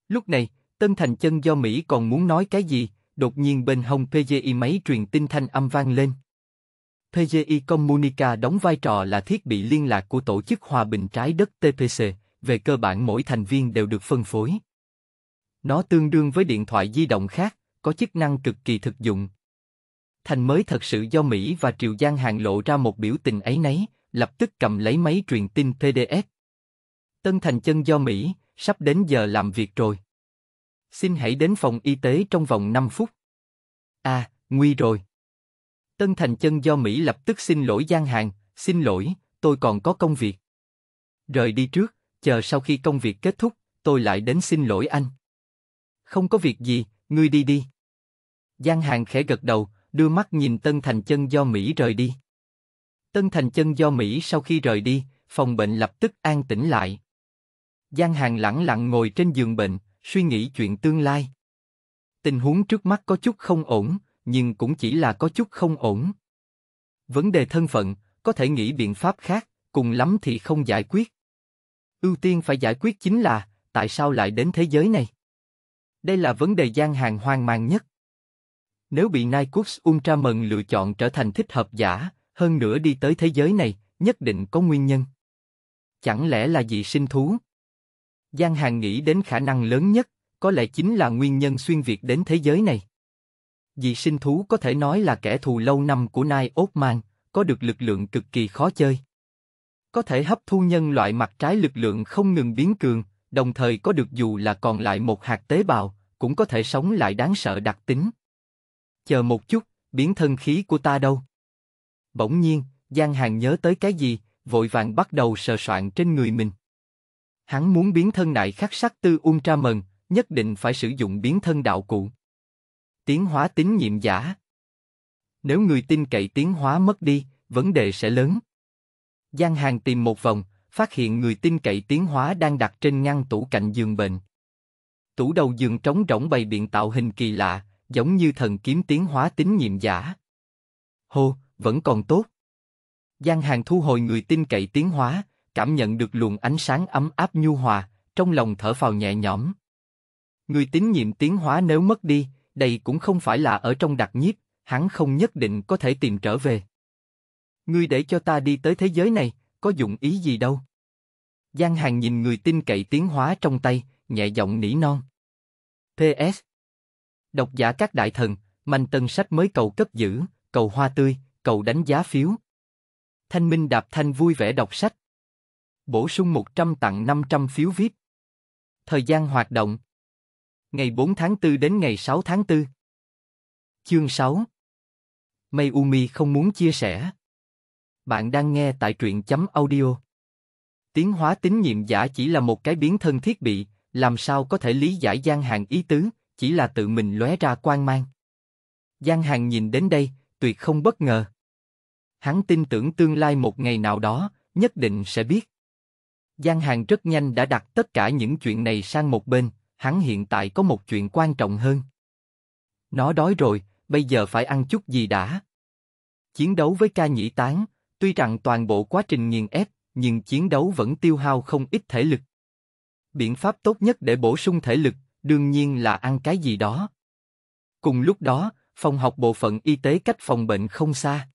Lúc này, Tân Thành Chân do Mỹ còn muốn nói cái gì, đột nhiên bên hông PGI máy truyền tin thanh âm vang lên. PGI Communica đóng vai trò là thiết bị liên lạc của Tổ chức Hòa bình Trái đất TPC, về cơ bản mỗi thành viên đều được phân phối. Nó tương đương với điện thoại di động khác, có chức năng cực kỳ thực dụng. Thành mới thật sự do Mỹ và Triều Giang hàng lộ ra một biểu tình ấy nấy, lập tức cầm lấy máy truyền tin PDF. Tân Thành chân do Mỹ, sắp đến giờ làm việc rồi. Xin hãy đến phòng y tế trong vòng 5 phút. À, nguy rồi. Tân Thành Chân do Mỹ lập tức xin lỗi Giang Hàng, xin lỗi, tôi còn có công việc. Rời đi trước, chờ sau khi công việc kết thúc, tôi lại đến xin lỗi anh. Không có việc gì, ngươi đi đi. Giang Hàng khẽ gật đầu, đưa mắt nhìn Tân Thành Chân do Mỹ rời đi. Tân Thành Chân do Mỹ sau khi rời đi, phòng bệnh lập tức an tĩnh lại. Giang Hàng lẳng lặng ngồi trên giường bệnh, suy nghĩ chuyện tương lai. Tình huống trước mắt có chút không ổn, nhưng cũng chỉ là có chút không ổn. Vấn đề thân phận, có thể nghĩ biện pháp khác, cùng lắm thì không giải quyết. Ưu tiên phải giải quyết chính là, tại sao lại đến thế giới này? Đây là vấn đề gian hàng hoang mang nhất. Nếu bị Nikux Ultraman lựa chọn trở thành thích hợp giả, hơn nữa đi tới thế giới này, nhất định có nguyên nhân. Chẳng lẽ là dị sinh thú? Giang Hàng nghĩ đến khả năng lớn nhất, có lẽ chính là nguyên nhân xuyên việt đến thế giới này. Dị sinh thú có thể nói là kẻ thù lâu năm của Nai Osman, có được lực lượng cực kỳ khó chơi. Có thể hấp thu nhân loại mặt trái lực lượng không ngừng biến cường, đồng thời có được dù là còn lại một hạt tế bào, cũng có thể sống lại đáng sợ đặc tính. Chờ một chút, biến thân khí của ta đâu? Bỗng nhiên, Giang Hàng nhớ tới cái gì, vội vàng bắt đầu sờ soạn trên người mình. Hắn muốn biến thân nại khắc sắc tư Ultraman, nhất định phải sử dụng biến thân đạo cụ tiến hóa tín nhiệm giả. Nếu người tin cậy tiến hóa mất đi, vấn đề sẽ lớn. Giang Hàng tìm một vòng, phát hiện người tin cậy tiến hóa đang đặt trên ngăn tủ cạnh giường bệnh. Tủ đầu giường trống rỗng bày biện tạo hình kỳ lạ, giống như thần kiếm tiến hóa tín nhiệm giả. Hô, vẫn còn tốt. Giang Hàng thu hồi người tin cậy tiến hóa, cảm nhận được luồng ánh sáng ấm áp nhu hòa, trong lòng thở phào nhẹ nhõm. Người tín nhiệm tiến hóa nếu mất đi, đây cũng không phải là ở trong đặc nhiếp, hắn không nhất định có thể tìm trở về. Ngươi để cho ta đi tới thế giới này, có dụng ý gì đâu? Giang Hàng nhìn người tin cậy tiến hóa trong tay, nhẹ giọng nỉ non. PS Độc giả các đại thần, manh tân sách mới cầu cất giữ, cầu hoa tươi, cầu đánh giá phiếu. Thanh Minh Đạp Thanh vui vẻ đọc sách. Bổ sung 100 tặng 500 phiếu viết Thời gian hoạt động ngày 4 tháng 4 đến ngày 6 tháng 4. Chương 6 Mayumi không muốn chia sẻ. Bạn đang nghe tại truyện chấm audio. Tiến hóa tín nhiệm giả chỉ là một cái biến thân thiết bị, làm sao có thể lý giải gian hàng ý tứ, chỉ là tự mình lóe ra quan mang. Gian hàng nhìn đến đây, tuyệt không bất ngờ. Hắn tin tưởng tương lai một ngày nào đó, nhất định sẽ biết. giang hàng rất nhanh đã đặt tất cả những chuyện này sang một bên, hắn hiện tại có một chuyện quan trọng hơn. Nó đói rồi, bây giờ phải ăn chút gì đã. Chiến đấu với ca nhĩ tán, tuy rằng toàn bộ quá trình nghiền ép, nhưng chiến đấu vẫn tiêu hao không ít thể lực. Biện pháp tốt nhất để bổ sung thể lực, đương nhiên là ăn cái gì đó. Cùng lúc đó, phòng học bộ phận y tế cách phòng bệnh không xa.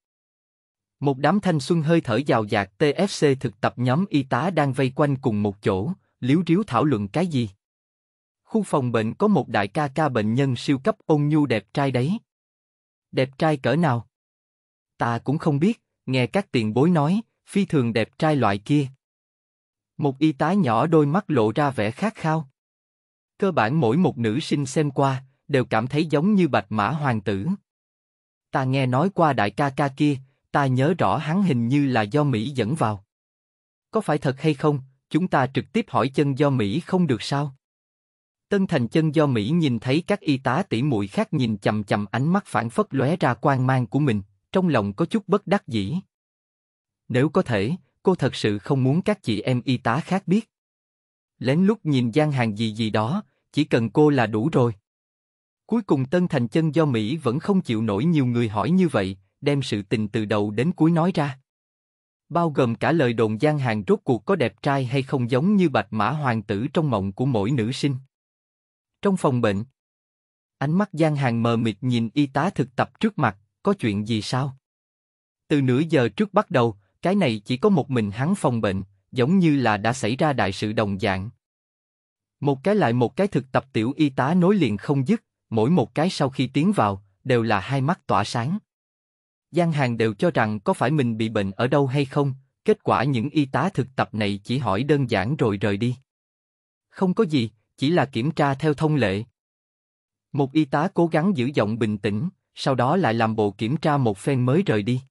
Một đám thanh xuân hơi thở giàu dạt TFC thực tập nhóm y tá đang vây quanh cùng một chỗ, liếu riếu thảo luận cái gì khu phòng bệnh có một đại ca ca bệnh nhân siêu cấp ôn nhu đẹp trai đấy. Đẹp trai cỡ nào? Ta cũng không biết, nghe các tiền bối nói, phi thường đẹp trai loại kia. Một y tá nhỏ đôi mắt lộ ra vẻ khát khao. Cơ bản mỗi một nữ sinh xem qua, đều cảm thấy giống như bạch mã hoàng tử. Ta nghe nói qua đại ca ca kia, ta nhớ rõ hắn hình như là do Mỹ dẫn vào. Có phải thật hay không, chúng ta trực tiếp hỏi chân do Mỹ không được sao? Tân Thành chân do Mỹ nhìn thấy các y tá tỉ muội khác nhìn chầm chầm ánh mắt phản phất lóe ra quan mang của mình, trong lòng có chút bất đắc dĩ. Nếu có thể, cô thật sự không muốn các chị em y tá khác biết. Lén lút nhìn gian hàng gì gì đó, chỉ cần cô là đủ rồi. Cuối cùng Tân Thành chân do Mỹ vẫn không chịu nổi nhiều người hỏi như vậy, đem sự tình từ đầu đến cuối nói ra. Bao gồm cả lời đồn gian hàng rốt cuộc có đẹp trai hay không giống như bạch mã hoàng tử trong mộng của mỗi nữ sinh. Trong phòng bệnh, ánh mắt Giang Hàng mờ mịt nhìn y tá thực tập trước mặt, có chuyện gì sao? Từ nửa giờ trước bắt đầu, cái này chỉ có một mình hắn phòng bệnh, giống như là đã xảy ra đại sự đồng dạng. Một cái lại một cái thực tập tiểu y tá nối liền không dứt, mỗi một cái sau khi tiến vào, đều là hai mắt tỏa sáng. Giang Hàng đều cho rằng có phải mình bị bệnh ở đâu hay không, kết quả những y tá thực tập này chỉ hỏi đơn giản rồi rời đi. Không có gì, chỉ là kiểm tra theo thông lệ. Một y tá cố gắng giữ giọng bình tĩnh, sau đó lại làm bộ kiểm tra một phen mới rời đi.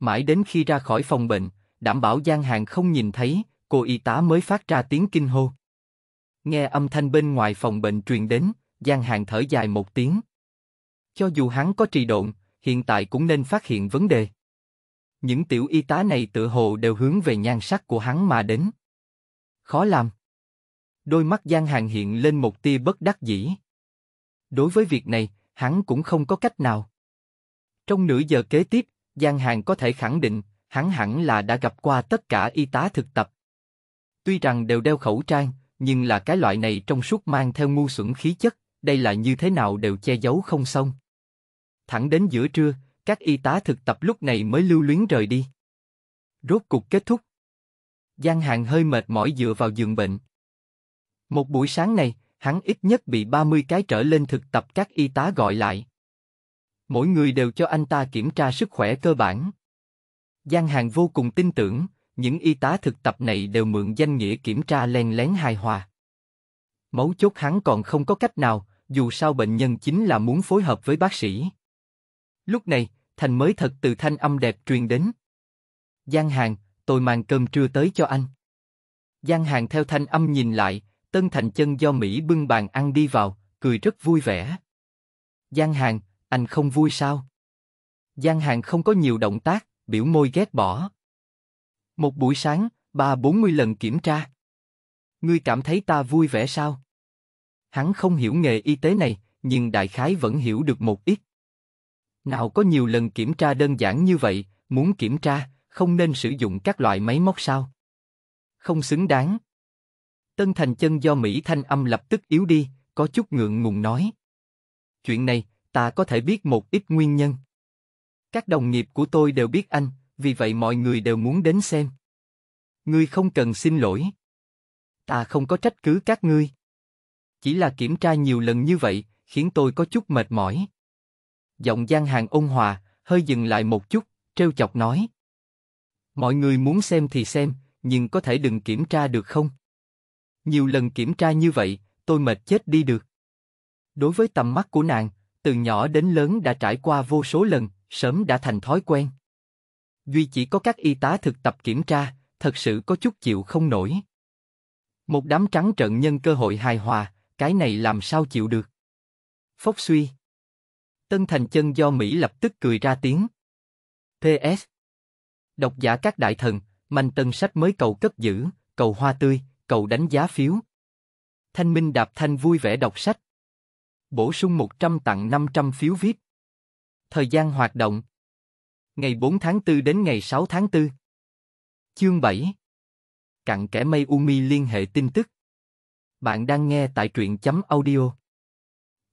Mãi đến khi ra khỏi phòng bệnh, đảm bảo Giang hàng không nhìn thấy, cô y tá mới phát ra tiếng kinh hô. Nghe âm thanh bên ngoài phòng bệnh truyền đến, Giang hàng thở dài một tiếng. Cho dù hắn có trì độn, hiện tại cũng nên phát hiện vấn đề. Những tiểu y tá này tự hồ đều hướng về nhan sắc của hắn mà đến. Khó làm. Đôi mắt Giang Hàng hiện lên một tia bất đắc dĩ. Đối với việc này, hắn cũng không có cách nào. Trong nửa giờ kế tiếp, Giang Hàng có thể khẳng định, hắn hẳn là đã gặp qua tất cả y tá thực tập. Tuy rằng đều đeo khẩu trang, nhưng là cái loại này trong suốt mang theo ngu xuẩn khí chất, đây là như thế nào đều che giấu không xong. Thẳng đến giữa trưa, các y tá thực tập lúc này mới lưu luyến rời đi. Rốt cuộc kết thúc. Giang Hàng hơi mệt mỏi dựa vào giường bệnh. Một buổi sáng này, hắn ít nhất bị 30 cái trở lên thực tập các y tá gọi lại. Mỗi người đều cho anh ta kiểm tra sức khỏe cơ bản. Giang Hàng vô cùng tin tưởng, những y tá thực tập này đều mượn danh nghĩa kiểm tra len lén hài hòa. Mấu chốt hắn còn không có cách nào, dù sao bệnh nhân chính là muốn phối hợp với bác sĩ. Lúc này, Thành mới thật từ thanh âm đẹp truyền đến. Giang Hàng, tôi mang cơm trưa tới cho anh. Giang Hàng theo thanh âm nhìn lại, Tân Thành Chân do Mỹ bưng bàn ăn đi vào, cười rất vui vẻ. Giang Hàng, anh không vui sao? Giang Hàng không có nhiều động tác, biểu môi ghét bỏ. Một buổi sáng, ba bốn mươi lần kiểm tra. Ngươi cảm thấy ta vui vẻ sao? Hắn không hiểu nghề y tế này, nhưng đại khái vẫn hiểu được một ít. Nào có nhiều lần kiểm tra đơn giản như vậy, muốn kiểm tra, không nên sử dụng các loại máy móc sao? Không xứng đáng. Tân Thành Chân do Mỹ thanh âm lập tức yếu đi, có chút ngượng ngùng nói. Chuyện này, ta có thể biết một ít nguyên nhân. Các đồng nghiệp của tôi đều biết anh, vì vậy mọi người đều muốn đến xem. Ngươi không cần xin lỗi. Ta không có trách cứ các ngươi. Chỉ là kiểm tra nhiều lần như vậy, khiến tôi có chút mệt mỏi. Giọng Giang Hàng ôn hòa, hơi dừng lại một chút, trêu chọc nói. Mọi người muốn xem thì xem, nhưng có thể đừng kiểm tra được không? Nhiều lần kiểm tra như vậy, tôi mệt chết đi được. Đối với tầm mắt của nàng, từ nhỏ đến lớn đã trải qua vô số lần, sớm đã thành thói quen. Duy chỉ có các y tá thực tập kiểm tra, thật sự có chút chịu không nổi. Một đám trắng trợn nhân cơ hội hài hòa, cái này làm sao chịu được. Phốc suy. Tân Thành Chân do Mỹ lập tức cười ra tiếng. PS. Độc giả các đại thần, manh tân sách mới cầu cất giữ, cầu hoa tươi, cầu đánh giá phiếu. Thanh Minh Đạp Thanh vui vẻ đọc sách. Bổ sung 100 tặng 500 phiếu viết. Thời gian hoạt động. Ngày 4 tháng 4 đến ngày 6 tháng 4. Chương 7. Cặn kẻ mây Umi liên hệ tin tức. Bạn đang nghe tại truyện chấm audio.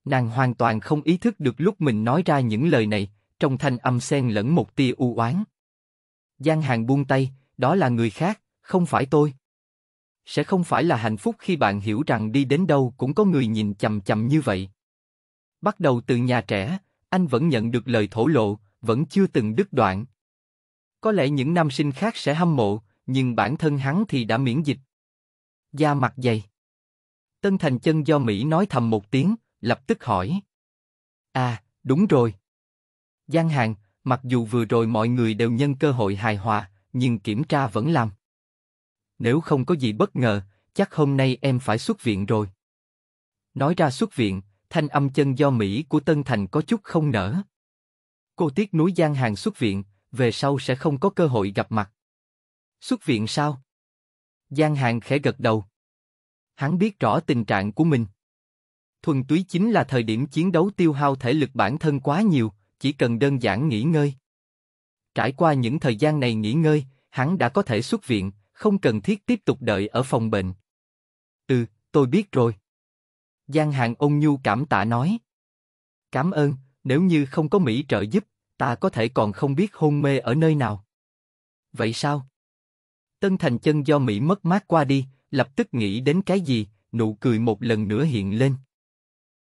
Nàng hoàn toàn không ý thức được lúc mình nói ra những lời này, trong thanh âm sen lẫn một tia u oán. Giang Hàng buông tay, đó là người khác, không phải tôi sẽ không phải là hạnh phúc khi bạn hiểu rằng đi đến đâu cũng có người nhìn chằm chằm như vậy. Bắt đầu từ nhà trẻ, anh vẫn nhận được lời thổ lộ, vẫn chưa từng đứt đoạn. Có lẽ những nam sinh khác sẽ hâm mộ, nhưng bản thân hắn thì đã miễn dịch. Da mặt dày. Tân Thành Chân do Mỹ nói thầm một tiếng, lập tức hỏi. À, đúng rồi. Giang Hàng, mặc dù vừa rồi mọi người đều nhân cơ hội hài hòa, nhưng kiểm tra vẫn làm nếu không có gì bất ngờ, chắc hôm nay em phải xuất viện rồi. Nói ra xuất viện, thanh âm chân do Mỹ của Tân Thành có chút không nở. Cô tiếc núi Giang Hàng xuất viện, về sau sẽ không có cơ hội gặp mặt. Xuất viện sao? Giang Hàng khẽ gật đầu. Hắn biết rõ tình trạng của mình. Thuần túy chính là thời điểm chiến đấu tiêu hao thể lực bản thân quá nhiều, chỉ cần đơn giản nghỉ ngơi. Trải qua những thời gian này nghỉ ngơi, hắn đã có thể xuất viện, không cần thiết tiếp tục đợi ở phòng bệnh. Ừ, tôi biết rồi. Giang Hàng ôn nhu cảm tạ nói. Cảm ơn, nếu như không có Mỹ trợ giúp, ta có thể còn không biết hôn mê ở nơi nào. Vậy sao? Tân Thành chân do Mỹ mất mát qua đi, lập tức nghĩ đến cái gì, nụ cười một lần nữa hiện lên.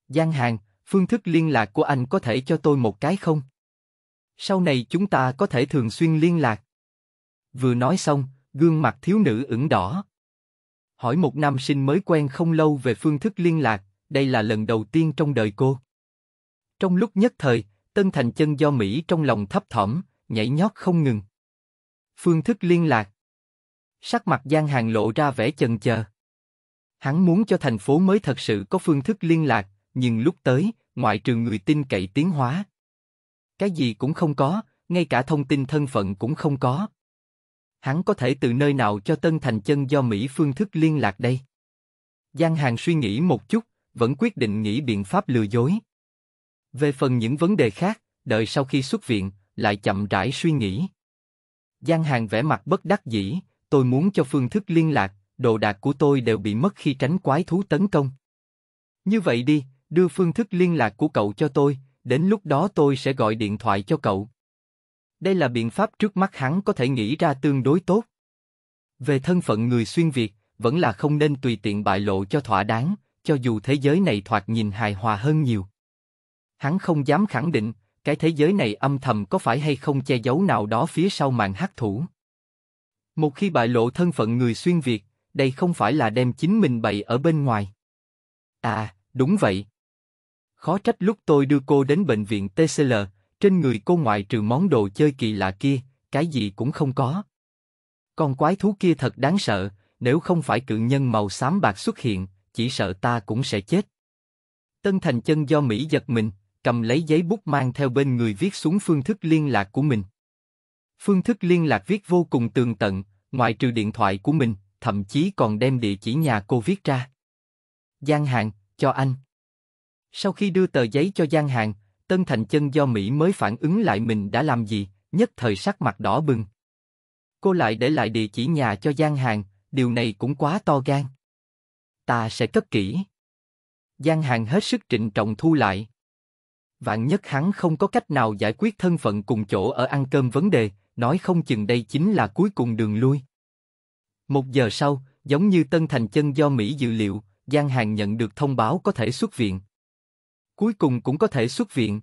Giang Hàng, phương thức liên lạc của anh có thể cho tôi một cái không? Sau này chúng ta có thể thường xuyên liên lạc. Vừa nói xong, gương mặt thiếu nữ ửng đỏ. Hỏi một nam sinh mới quen không lâu về phương thức liên lạc, đây là lần đầu tiên trong đời cô. Trong lúc nhất thời, Tân Thành Chân do Mỹ trong lòng thấp thỏm, nhảy nhót không ngừng. Phương thức liên lạc. Sắc mặt Giang Hàng lộ ra vẻ chần chờ. Hắn muốn cho thành phố mới thật sự có phương thức liên lạc, nhưng lúc tới, ngoại trừ người tin cậy tiến hóa. Cái gì cũng không có, ngay cả thông tin thân phận cũng không có hắn có thể từ nơi nào cho Tân Thành chân do Mỹ phương thức liên lạc đây? Giang Hàng suy nghĩ một chút, vẫn quyết định nghĩ biện pháp lừa dối. Về phần những vấn đề khác, đợi sau khi xuất viện, lại chậm rãi suy nghĩ. Giang Hàng vẻ mặt bất đắc dĩ, tôi muốn cho phương thức liên lạc, đồ đạc của tôi đều bị mất khi tránh quái thú tấn công. Như vậy đi, đưa phương thức liên lạc của cậu cho tôi, đến lúc đó tôi sẽ gọi điện thoại cho cậu. Đây là biện pháp trước mắt hắn có thể nghĩ ra tương đối tốt. Về thân phận người xuyên Việt, vẫn là không nên tùy tiện bại lộ cho thỏa đáng, cho dù thế giới này thoạt nhìn hài hòa hơn nhiều. Hắn không dám khẳng định, cái thế giới này âm thầm có phải hay không che giấu nào đó phía sau màn hắc thủ. Một khi bại lộ thân phận người xuyên Việt, đây không phải là đem chính mình bày ở bên ngoài. À, đúng vậy. Khó trách lúc tôi đưa cô đến bệnh viện TCL, trên người cô ngoại trừ món đồ chơi kỳ lạ kia, cái gì cũng không có. Con quái thú kia thật đáng sợ, nếu không phải cự nhân màu xám bạc xuất hiện, chỉ sợ ta cũng sẽ chết. Tân Thành Chân do Mỹ giật mình, cầm lấy giấy bút mang theo bên người viết xuống phương thức liên lạc của mình. Phương thức liên lạc viết vô cùng tường tận, ngoại trừ điện thoại của mình, thậm chí còn đem địa chỉ nhà cô viết ra. Giang Hàng, cho anh. Sau khi đưa tờ giấy cho Giang Hàng, Tân Thành Chân do Mỹ mới phản ứng lại mình đã làm gì, nhất thời sắc mặt đỏ bừng. Cô lại để lại địa chỉ nhà cho Giang Hàng, điều này cũng quá to gan. Ta sẽ cất kỹ. Giang Hàng hết sức trịnh trọng thu lại. Vạn nhất hắn không có cách nào giải quyết thân phận cùng chỗ ở ăn cơm vấn đề, nói không chừng đây chính là cuối cùng đường lui. Một giờ sau, giống như Tân Thành Chân do Mỹ dự liệu, Giang Hàng nhận được thông báo có thể xuất viện, cuối cùng cũng có thể xuất viện.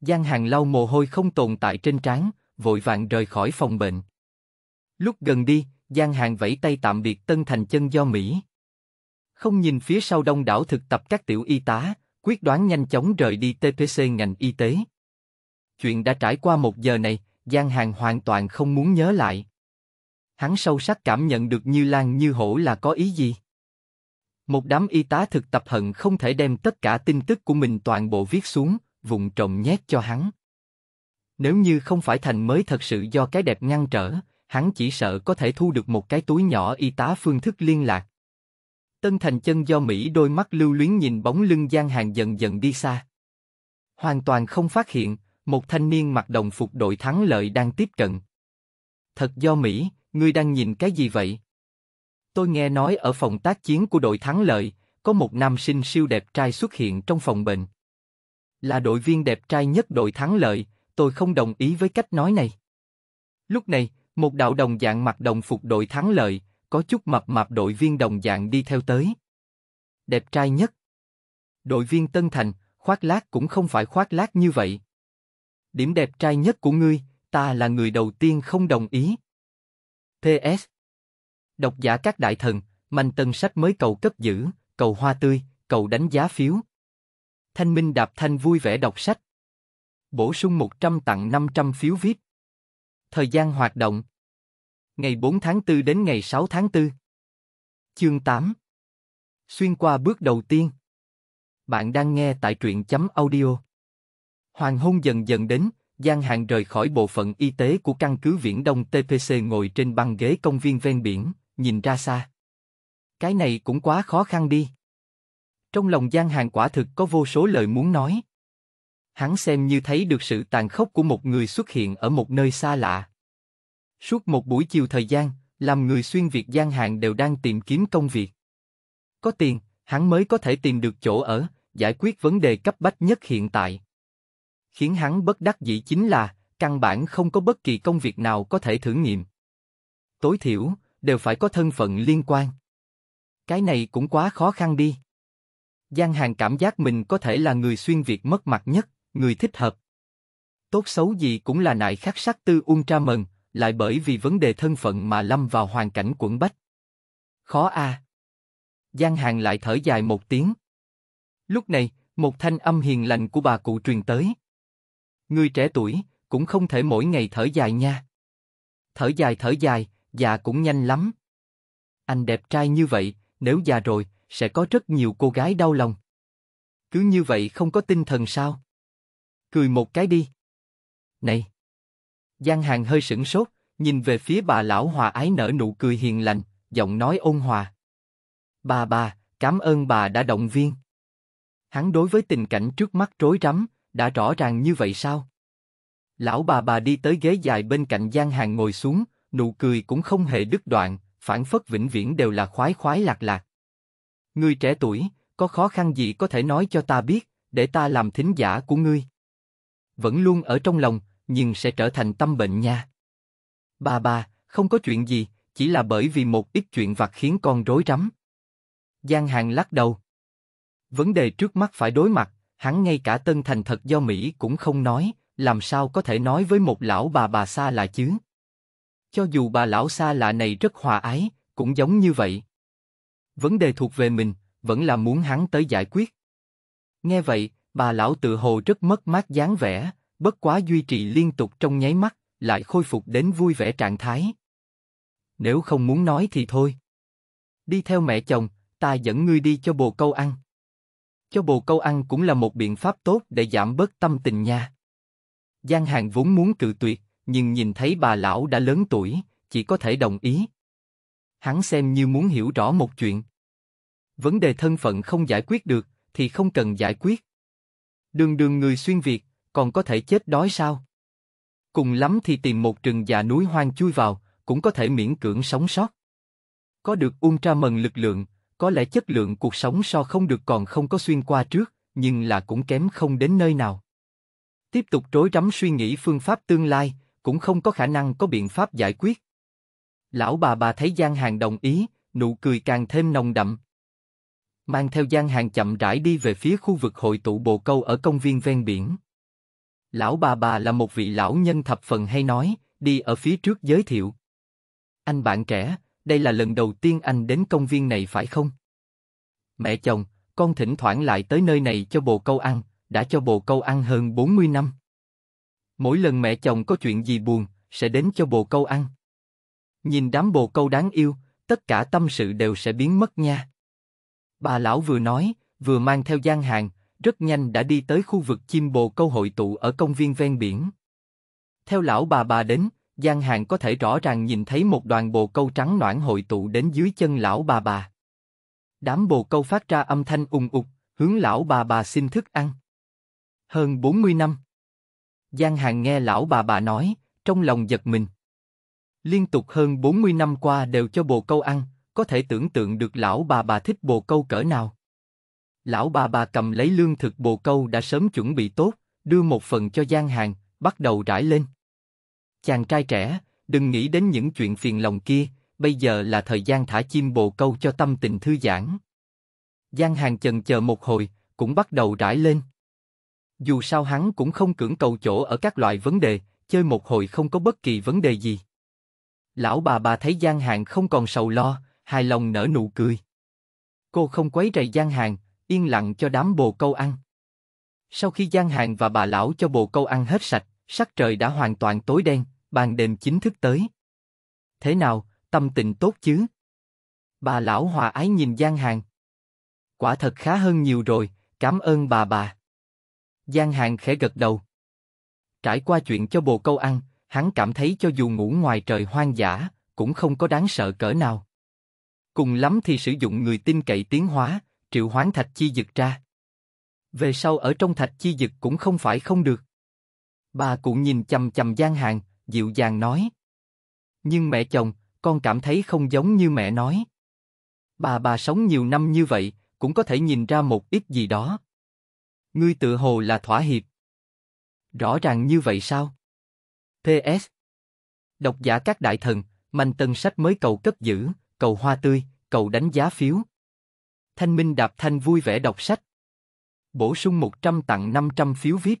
Giang Hàng lau mồ hôi không tồn tại trên trán, vội vàng rời khỏi phòng bệnh. Lúc gần đi, Giang Hàng vẫy tay tạm biệt Tân Thành chân do Mỹ. Không nhìn phía sau đông đảo thực tập các tiểu y tá, quyết đoán nhanh chóng rời đi TPC ngành y tế. Chuyện đã trải qua một giờ này, Giang Hàng hoàn toàn không muốn nhớ lại. Hắn sâu sắc cảm nhận được Như Lan Như Hổ là có ý gì. Một đám y tá thực tập hận không thể đem tất cả tin tức của mình toàn bộ viết xuống, vùng trộm nhét cho hắn. Nếu như không phải thành mới thật sự do cái đẹp ngăn trở, hắn chỉ sợ có thể thu được một cái túi nhỏ y tá phương thức liên lạc. Tân Thành chân do Mỹ đôi mắt lưu luyến nhìn bóng lưng Giang Hàng dần dần đi xa. Hoàn toàn không phát hiện, một thanh niên mặc đồng phục đội thắng lợi đang tiếp cận. Thật do Mỹ, ngươi đang nhìn cái gì vậy? Tôi nghe nói ở phòng tác chiến của đội thắng lợi, có một nam sinh siêu đẹp trai xuất hiện trong phòng bệnh. Là đội viên đẹp trai nhất đội thắng lợi, tôi không đồng ý với cách nói này. Lúc này, một đạo đồng dạng mặc đồng phục đội thắng lợi, có chút mập mạp đội viên đồng dạng đi theo tới. Đẹp trai nhất. Đội viên Tân Thành, khoác lác cũng không phải khoác lác như vậy. Điểm đẹp trai nhất của ngươi, ta là người đầu tiên không đồng ý. PS, Độc giả các đại thần, manh tân sách mới cầu cất giữ, cầu hoa tươi, cầu đánh giá phiếu. Thanh Minh Đạp Thanh vui vẻ đọc sách. Bổ sung 100 tặng 500 phiếu VIP. Thời gian hoạt động. Ngày 4 tháng 4 đến ngày 6 tháng 4. Chương 8. Xuyên qua bước đầu tiên. Bạn đang nghe tại truyện chấm audio. Hoàng hôn dần dần đến, Giang Hàng rời khỏi bộ phận y tế của căn cứ Viễn Đông TPC ngồi trên băng ghế công viên ven biển, nhìn ra xa. Cái này cũng quá khó khăn đi. Trong lòng Giang Hàng quả thực có vô số lời muốn nói. Hắn xem như thấy được sự tàn khốc của một người xuất hiện ở một nơi xa lạ. Suốt một buổi chiều thời gian, làm người xuyên Việt Giang Hàng đều đang tìm kiếm công việc. Có tiền, hắn mới có thể tìm được chỗ ở, giải quyết vấn đề cấp bách nhất hiện tại. Khiến hắn bất đắc dĩ chính là, căn bản không có bất kỳ công việc nào có thể thử nghiệm. Tối thiểu, đều phải có thân phận liên quan. Cái này cũng quá khó khăn đi. Giang Hàng cảm giác mình có thể là người xuyên Việt mất mặt nhất, người thích hợp. Tốt xấu gì cũng là nại khắc sắc tư ultra mần, lại bởi vì vấn đề thân phận mà lâm vào hoàn cảnh quẩn bách. Khó a. À. Giang Hàng lại thở dài một tiếng. Lúc này, một thanh âm hiền lành của bà cụ truyền tới. Người trẻ tuổi, cũng không thể mỗi ngày thở dài nha. Thở dài thở dài, già cũng nhanh lắm. Anh đẹp trai như vậy, nếu già rồi, sẽ có rất nhiều cô gái đau lòng. Cứ như vậy không có tinh thần sao? Cười một cái đi. Này! Giang Hàng hơi sửng sốt, nhìn về phía bà lão hòa ái nở nụ cười hiền lành, giọng nói ôn hòa. Bà bà, cảm ơn bà đã động viên. Hắn đối với tình cảnh trước mắt rối rắm, đã rõ ràng như vậy sao? Lão bà bà đi tới ghế dài bên cạnh Giang Hàng ngồi xuống, nụ cười cũng không hề đứt đoạn, phản phất vĩnh viễn đều là khoái khoái lạc lạc. Ngươi trẻ tuổi, có khó khăn gì có thể nói cho ta biết, để ta làm thính giả của ngươi. Vẫn luôn ở trong lòng, nhưng sẽ trở thành tâm bệnh nha. Bà bà, không có chuyện gì, chỉ là bởi vì một ít chuyện vặt khiến con rối rắm. Giang Hàng lắc đầu. Vấn đề trước mắt phải đối mặt, hắn ngay cả tân thành thật do Mỹ cũng không nói, làm sao có thể nói với một lão bà bà xa là chứ? Cho dù bà lão xa lạ này rất hòa ái, cũng giống như vậy. Vấn đề thuộc về mình, vẫn là muốn hắn tới giải quyết. Nghe vậy, bà lão tự hồ rất mất mát dáng vẻ, bất quá duy trì liên tục trong nháy mắt, lại khôi phục đến vui vẻ trạng thái. Nếu không muốn nói thì thôi. Đi theo mẹ chồng, ta dẫn ngươi đi cho bồ câu ăn. Cho bồ câu ăn cũng là một biện pháp tốt để giảm bớt tâm tình nha. Giang Hàng vốn muốn cự tuyệt, nhưng nhìn thấy bà lão đã lớn tuổi, chỉ có thể đồng ý. Hắn xem như muốn hiểu rõ một chuyện. Vấn đề thân phận không giải quyết được, thì không cần giải quyết. Đường đường người xuyên Việt, còn có thể chết đói sao? Cùng lắm thì tìm một rừng già núi hoang chui vào, cũng có thể miễn cưỡng sống sót. Có được ultra mần lực lượng, có lẽ chất lượng cuộc sống so không được còn không có xuyên qua trước, nhưng là cũng kém không đến nơi nào. Tiếp tục rối rắm suy nghĩ phương pháp tương lai, cũng không có khả năng có biện pháp giải quyết. Lão bà bà thấy Giang Hàng đồng ý, nụ cười càng thêm nồng đậm. Mang theo Giang Hàng chậm rãi đi về phía khu vực hội tụ bồ câu ở công viên ven biển. Lão bà bà là một vị lão nhân thập phần hay nói, đi ở phía trước giới thiệu. Anh bạn trẻ, đây là lần đầu tiên anh đến công viên này phải không? Mẹ chồng, con thỉnh thoảng lại tới nơi này cho bồ câu ăn, đã cho bồ câu ăn hơn 40 năm. Mỗi lần mẹ chồng có chuyện gì buồn, sẽ đến cho bồ câu ăn. Nhìn đám bồ câu đáng yêu, tất cả tâm sự đều sẽ biến mất nha. Bà lão vừa nói, vừa mang theo gian hàng, rất nhanh đã đi tới khu vực chim bồ câu hội tụ ở công viên ven biển. Theo lão bà bà đến, gian hàng có thể rõ ràng nhìn thấy một đoàn bồ câu trắng noãn hội tụ đến dưới chân lão bà bà. Đám bồ câu phát ra âm thanh ùng ục, hướng lão bà bà xin thức ăn. Hơn 40 năm Giang Hàng nghe lão bà bà nói, trong lòng giật mình. Liên tục hơn 40 năm qua đều cho bồ câu ăn, có thể tưởng tượng được lão bà bà thích bồ câu cỡ nào. Lão bà bà cầm lấy lương thực bồ câu đã sớm chuẩn bị tốt, đưa một phần cho Giang Hàng, bắt đầu rải lên. Chàng trai trẻ, đừng nghĩ đến những chuyện phiền lòng kia, bây giờ là thời gian thả chim bồ câu cho tâm tình thư giãn. Giang Hàng chần chờ một hồi, cũng bắt đầu rải lên. Dù sao hắn cũng không cưỡng cầu chỗ ở các loại vấn đề, chơi một hồi không có bất kỳ vấn đề gì. Lão bà bà thấy Giang Hàng không còn sầu lo, hài lòng nở nụ cười. Cô không quấy rầy Giang Hàng, yên lặng cho đám bồ câu ăn. Sau khi Giang Hàng và bà lão cho bồ câu ăn hết sạch, sắc trời đã hoàn toàn tối đen, bàn đêm chính thức tới. Thế nào, tâm tình tốt chứ? Bà lão hòa ái nhìn Giang Hàng. Quả thật khá hơn nhiều rồi, cảm ơn bà bà. Giang Hàng khẽ gật đầu. Trải qua chuyện cho bồ câu ăn, hắn cảm thấy cho dù ngủ ngoài trời hoang dã, cũng không có đáng sợ cỡ nào. Cùng lắm thì sử dụng người tin cậy tiến hóa, triệu hoán thạch chi dực ra. Về sau ở trong thạch chi dực cũng không phải không được. Bà cụ nhìn chầm chầm Giang Hàng, dịu dàng nói. Nhưng mẹ chồng, con cảm thấy không giống như mẹ nói. Bà bà sống nhiều năm như vậy, cũng có thể nhìn ra một ít gì đó. Ngươi tự hồ là thỏa hiệp. Rõ ràng như vậy sao? PS Độc giả các đại thần, Mạnh Tân Sách mới cầu cất giữ, cầu hoa tươi, cầu đánh giá phiếu. Thanh Minh Đạp Thanh vui vẻ đọc sách. Bổ sung 100 tặng 500 phiếu VIP.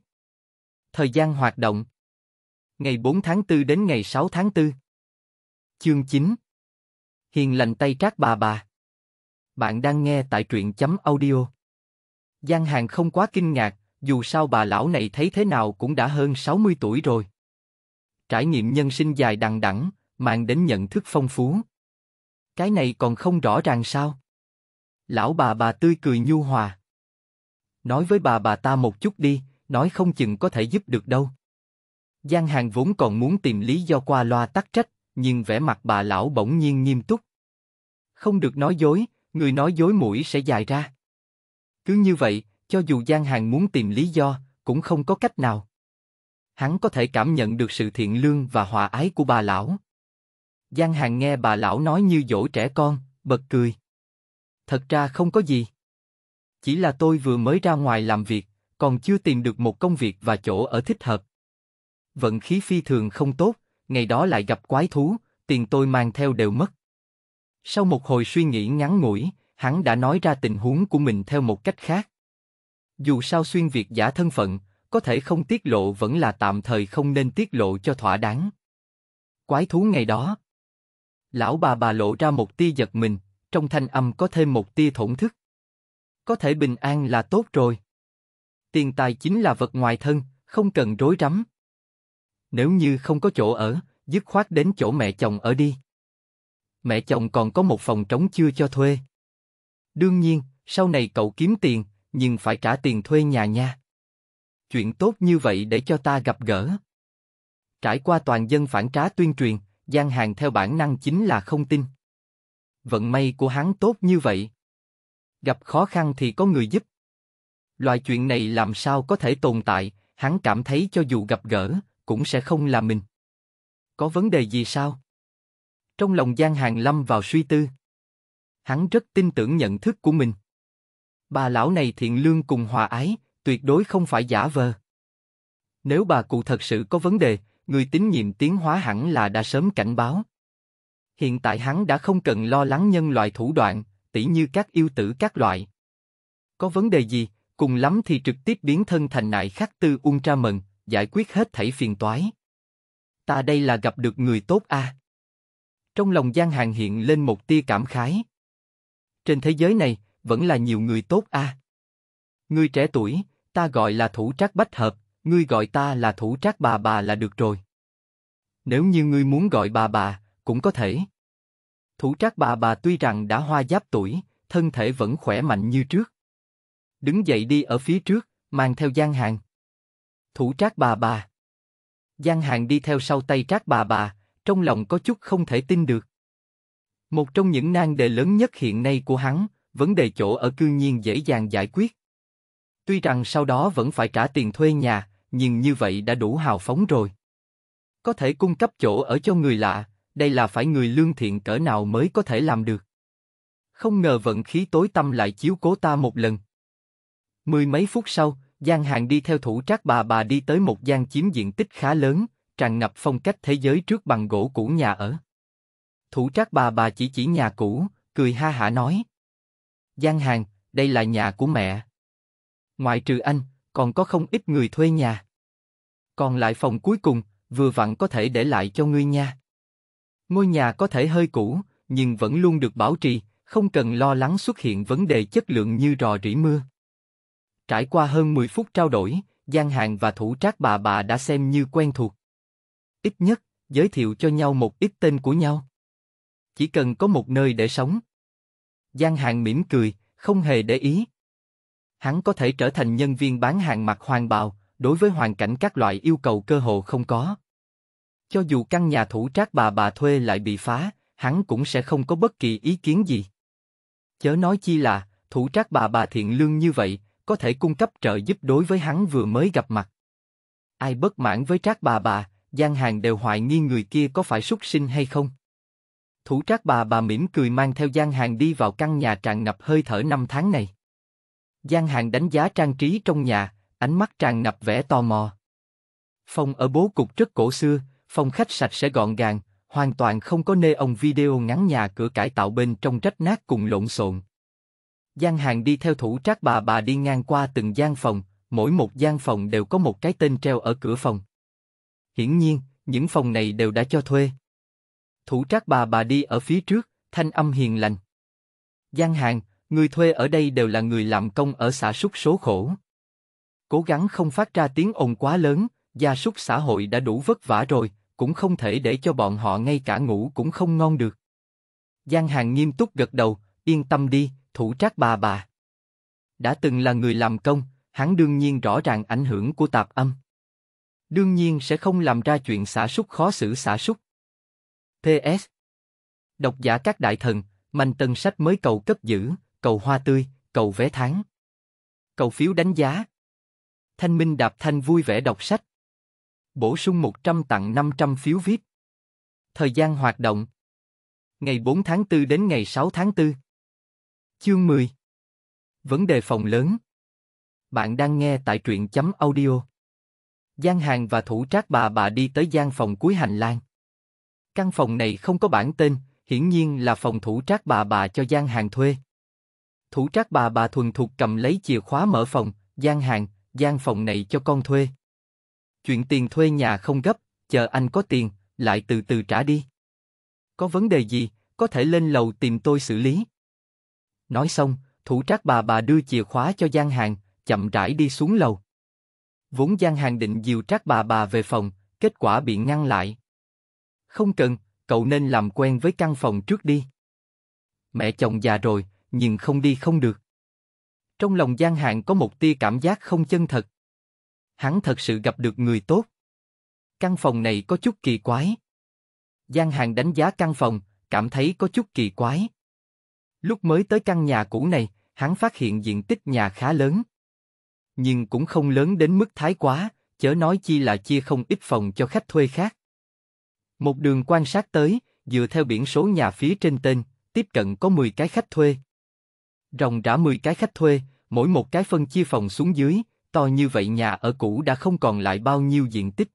Thời gian hoạt động Ngày 4 tháng 4 đến ngày 6 tháng 4 Chương 9 Hiền lành tay trác bà bà Bạn đang nghe tại truyện chấm audio Giang Hàng không quá kinh ngạc, dù sao bà lão này thấy thế nào cũng đã hơn 60 tuổi rồi. Trải nghiệm nhân sinh dài đằng đẵng, mang đến nhận thức phong phú. Cái này còn không rõ ràng sao? Lão bà bà tươi cười nhu hòa. Nói với bà bà ta một chút đi, nói không chừng có thể giúp được đâu. Giang Hàng vốn còn muốn tìm lý do qua loa tắc trách, nhưng vẻ mặt bà lão bỗng nhiên nghiêm túc. Không được nói dối, người nói dối mũi sẽ dài ra. Cứ như vậy, cho dù Giang Hàng muốn tìm lý do, cũng không có cách nào. Hắn có thể cảm nhận được sự thiện lương và hòa ái của bà lão. Giang Hàng nghe bà lão nói như dỗ trẻ con, bật cười. Thật ra không có gì. Chỉ là tôi vừa mới ra ngoài làm việc, còn chưa tìm được một công việc và chỗ ở thích hợp. Vận khí phi thường không tốt, ngày đó lại gặp quái thú, tiền tôi mang theo đều mất. Sau một hồi suy nghĩ ngắn ngủi, hắn đã nói ra tình huống của mình theo một cách khác. Dù sao xuyên việt giả thân phận, có thể không tiết lộ vẫn là tạm thời không nên tiết lộ cho thỏa đáng. Quái thú ngày đó. Lão bà bà lộ ra một tia giật mình, trong thanh âm có thêm một tia thổn thức. Có thể bình an là tốt rồi. Tiền tài chính là vật ngoài thân, không cần rối rắm. Nếu như không có chỗ ở, dứt khoát đến chỗ mẹ chồng ở đi. Mẹ chồng còn có một phòng trống chưa cho thuê. Đương nhiên, sau này cậu kiếm tiền, nhưng phải trả tiền thuê nhà nha. Chuyện tốt như vậy để cho ta gặp gỡ. Trải qua toàn dân phản trá tuyên truyền, Giang Hàng theo bản năng chính là không tin. Vận may của hắn tốt như vậy. Gặp khó khăn thì có người giúp. Loại chuyện này làm sao có thể tồn tại, hắn cảm thấy cho dù gặp gỡ, cũng sẽ không là mình. Có vấn đề gì sao? Trong lòng Giang Hàng lâm vào suy tư hắn rất tin tưởng nhận thức của mình. Bà lão này thiện lương cùng hòa ái, tuyệt đối không phải giả vờ. Nếu bà cụ thật sự có vấn đề, người tín nhiệm tiến hóa hẳn là đã sớm cảnh báo. Hiện tại hắn đã không cần lo lắng nhân loại thủ đoạn, tỉ như các yêu tử các loại. Có vấn đề gì, cùng lắm thì trực tiếp biến thân thành nại khắc tư ultra mần, giải quyết hết thảy phiền toái. Ta đây là gặp được người tốt a. À? Trong lòng Giang Hàng hiện lên một tia cảm khái. Trên thế giới này, vẫn là nhiều người tốt a. À. Ngươi trẻ tuổi, ta gọi là thủ trác bách hợp, ngươi gọi ta là thủ trác bà bà là được rồi. Nếu như ngươi muốn gọi bà bà, cũng có thể. Thủ trác bà bà tuy rằng đã hoa giáp tuổi, thân thể vẫn khỏe mạnh như trước. Đứng dậy đi ở phía trước, mang theo gian hàng. Thủ trác bà bà. Giang Hàng đi theo sau tay Trác bà bà, trong lòng có chút không thể tin được. Một trong những nan đề lớn nhất hiện nay của hắn, vấn đề chỗ ở cư nhiên dễ dàng giải quyết. Tuy rằng sau đó vẫn phải trả tiền thuê nhà, nhưng như vậy đã đủ hào phóng rồi. Có thể cung cấp chỗ ở cho người lạ, đây là phải người lương thiện cỡ nào mới có thể làm được. Không ngờ vận khí tối tâm lại chiếu cố ta một lần. Mười mấy phút sau, Giang Hàng đi theo thủ trác bà bà đi tới một gian chiếm diện tích khá lớn, tràn ngập phong cách thế giới trước bằng gỗ cũ nhà ở. Thủ trác bà bà chỉ chỉ nhà cũ, cười ha hả nói. Giang Hàng, đây là nhà của mẹ. Ngoại trừ anh, còn có không ít người thuê nhà. Còn lại phòng cuối cùng, vừa vặn có thể để lại cho ngươi nha. Ngôi nhà có thể hơi cũ, nhưng vẫn luôn được bảo trì, không cần lo lắng xuất hiện vấn đề chất lượng như rò rỉ mưa. Trải qua hơn 10 phút trao đổi, Giang Hàng và thủ trác bà bà đã xem như quen thuộc. Ít nhất, giới thiệu cho nhau một ít tên của nhau chỉ cần có một nơi để sống. Giang Hàng mỉm cười, không hề để ý. Hắn có thể trở thành nhân viên bán hàng mặc hoàng bào, đối với hoàn cảnh các loại yêu cầu cơ hồ không có. Cho dù căn nhà thủ trác bà bà thuê lại bị phá, hắn cũng sẽ không có bất kỳ ý kiến gì. Chớ nói chi là, thủ trác bà bà thiện lương như vậy, có thể cung cấp trợ giúp đối với hắn vừa mới gặp mặt. Ai bất mãn với trác bà bà, Giang Hàng đều hoài nghi người kia có phải xuất sinh hay không thủ trác bà bà mỉm cười mang theo gian hàng đi vào căn nhà tràn ngập hơi thở năm tháng này. Gian hàng đánh giá trang trí trong nhà, ánh mắt tràn ngập vẻ tò mò. Phòng ở bố cục rất cổ xưa, phòng khách sạch sẽ gọn gàng, hoàn toàn không có nê ông video ngắn nhà cửa cải tạo bên trong rách nát cùng lộn xộn. Gian hàng đi theo thủ trác bà bà đi ngang qua từng gian phòng, mỗi một gian phòng đều có một cái tên treo ở cửa phòng. Hiển nhiên, những phòng này đều đã cho thuê. Thủ trác bà bà đi ở phía trước, thanh âm hiền lành. Giang Hàng, người thuê ở đây đều là người làm công ở xã súc số khổ. Cố gắng không phát ra tiếng ồn quá lớn, gia súc xã hội đã đủ vất vả rồi, cũng không thể để cho bọn họ ngay cả ngủ cũng không ngon được. Giang Hàng nghiêm túc gật đầu, yên tâm đi, thủ trác bà bà. Đã từng là người làm công, hắn đương nhiên rõ ràng ảnh hưởng của tạp âm. Đương nhiên sẽ không làm ra chuyện xả súc khó xử xả súc. PS. Độc giả các đại thần, manh tân sách mới cầu cất giữ, cầu hoa tươi, cầu vé tháng. Cầu phiếu đánh giá. Thanh Minh Đạp Thanh vui vẻ đọc sách. Bổ sung 100 tặng 500 phiếu viết. Thời gian hoạt động. Ngày 4 tháng 4 đến ngày 6 tháng 4. Chương 10. Vấn đề phòng lớn. Bạn đang nghe tại truyện chấm audio. Giang Hàng và thủ trác bà bà đi tới gian phòng cuối hành lang. Căn phòng này không có bản tên, hiển nhiên là phòng thủ trác bà bà cho Giang Hàng thuê. Thủ trác bà bà thuần thục cầm lấy chìa khóa mở phòng, Giang Hàng, Giang phòng này cho con thuê. Chuyện tiền thuê nhà không gấp, chờ anh có tiền, lại từ từ trả đi. Có vấn đề gì, có thể lên lầu tìm tôi xử lý. Nói xong, thủ trác bà bà đưa chìa khóa cho Giang Hàng, chậm rãi đi xuống lầu. Vốn Giang Hàng định dìu trác bà bà về phòng, kết quả bị ngăn lại. Không cần, cậu nên làm quen với căn phòng trước đi. Mẹ chồng già rồi, nhưng không đi không được. Trong lòng Giang Hạng có một tia cảm giác không chân thật. Hắn thật sự gặp được người tốt. Căn phòng này có chút kỳ quái. Giang Hạng đánh giá căn phòng, cảm thấy có chút kỳ quái. Lúc mới tới căn nhà cũ này, hắn phát hiện diện tích nhà khá lớn. Nhưng cũng không lớn đến mức thái quá, chớ nói chi là chia không ít phòng cho khách thuê khác. Một đường quan sát tới, dựa theo biển số nhà phía trên tên, tiếp cận có 10 cái khách thuê. Rồng rã 10 cái khách thuê, mỗi một cái phân chia phòng xuống dưới, to như vậy nhà ở cũ đã không còn lại bao nhiêu diện tích.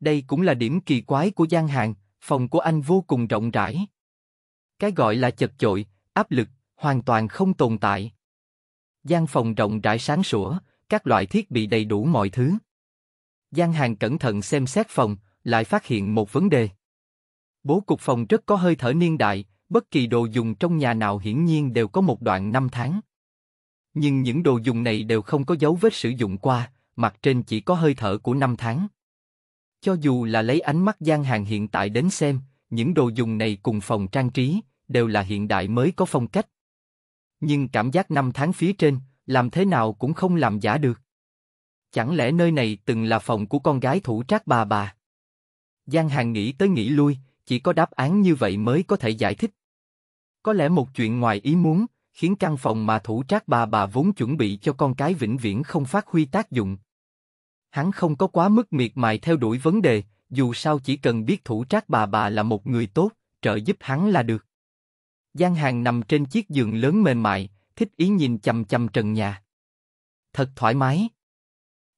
Đây cũng là điểm kỳ quái của gian hàng, phòng của anh vô cùng rộng rãi. Cái gọi là chật chội, áp lực, hoàn toàn không tồn tại. Gian phòng rộng rãi sáng sủa, các loại thiết bị đầy đủ mọi thứ. Gian hàng cẩn thận xem xét phòng, lại phát hiện một vấn đề. Bố cục phòng rất có hơi thở niên đại, bất kỳ đồ dùng trong nhà nào hiển nhiên đều có một đoạn năm tháng. Nhưng những đồ dùng này đều không có dấu vết sử dụng qua, mặt trên chỉ có hơi thở của năm tháng. Cho dù là lấy ánh mắt gian hàng hiện tại đến xem, những đồ dùng này cùng phòng trang trí, đều là hiện đại mới có phong cách. Nhưng cảm giác năm tháng phía trên, làm thế nào cũng không làm giả được. Chẳng lẽ nơi này từng là phòng của con gái thủ trác bà bà? Giang Hàng nghĩ tới nghĩ lui, chỉ có đáp án như vậy mới có thể giải thích. Có lẽ một chuyện ngoài ý muốn, khiến căn phòng mà thủ trác bà bà vốn chuẩn bị cho con cái vĩnh viễn không phát huy tác dụng. Hắn không có quá mức miệt mài theo đuổi vấn đề, dù sao chỉ cần biết thủ trác bà bà là một người tốt, trợ giúp hắn là được. Giang Hàng nằm trên chiếc giường lớn mềm mại, thích ý nhìn chầm chầm trần nhà. Thật thoải mái.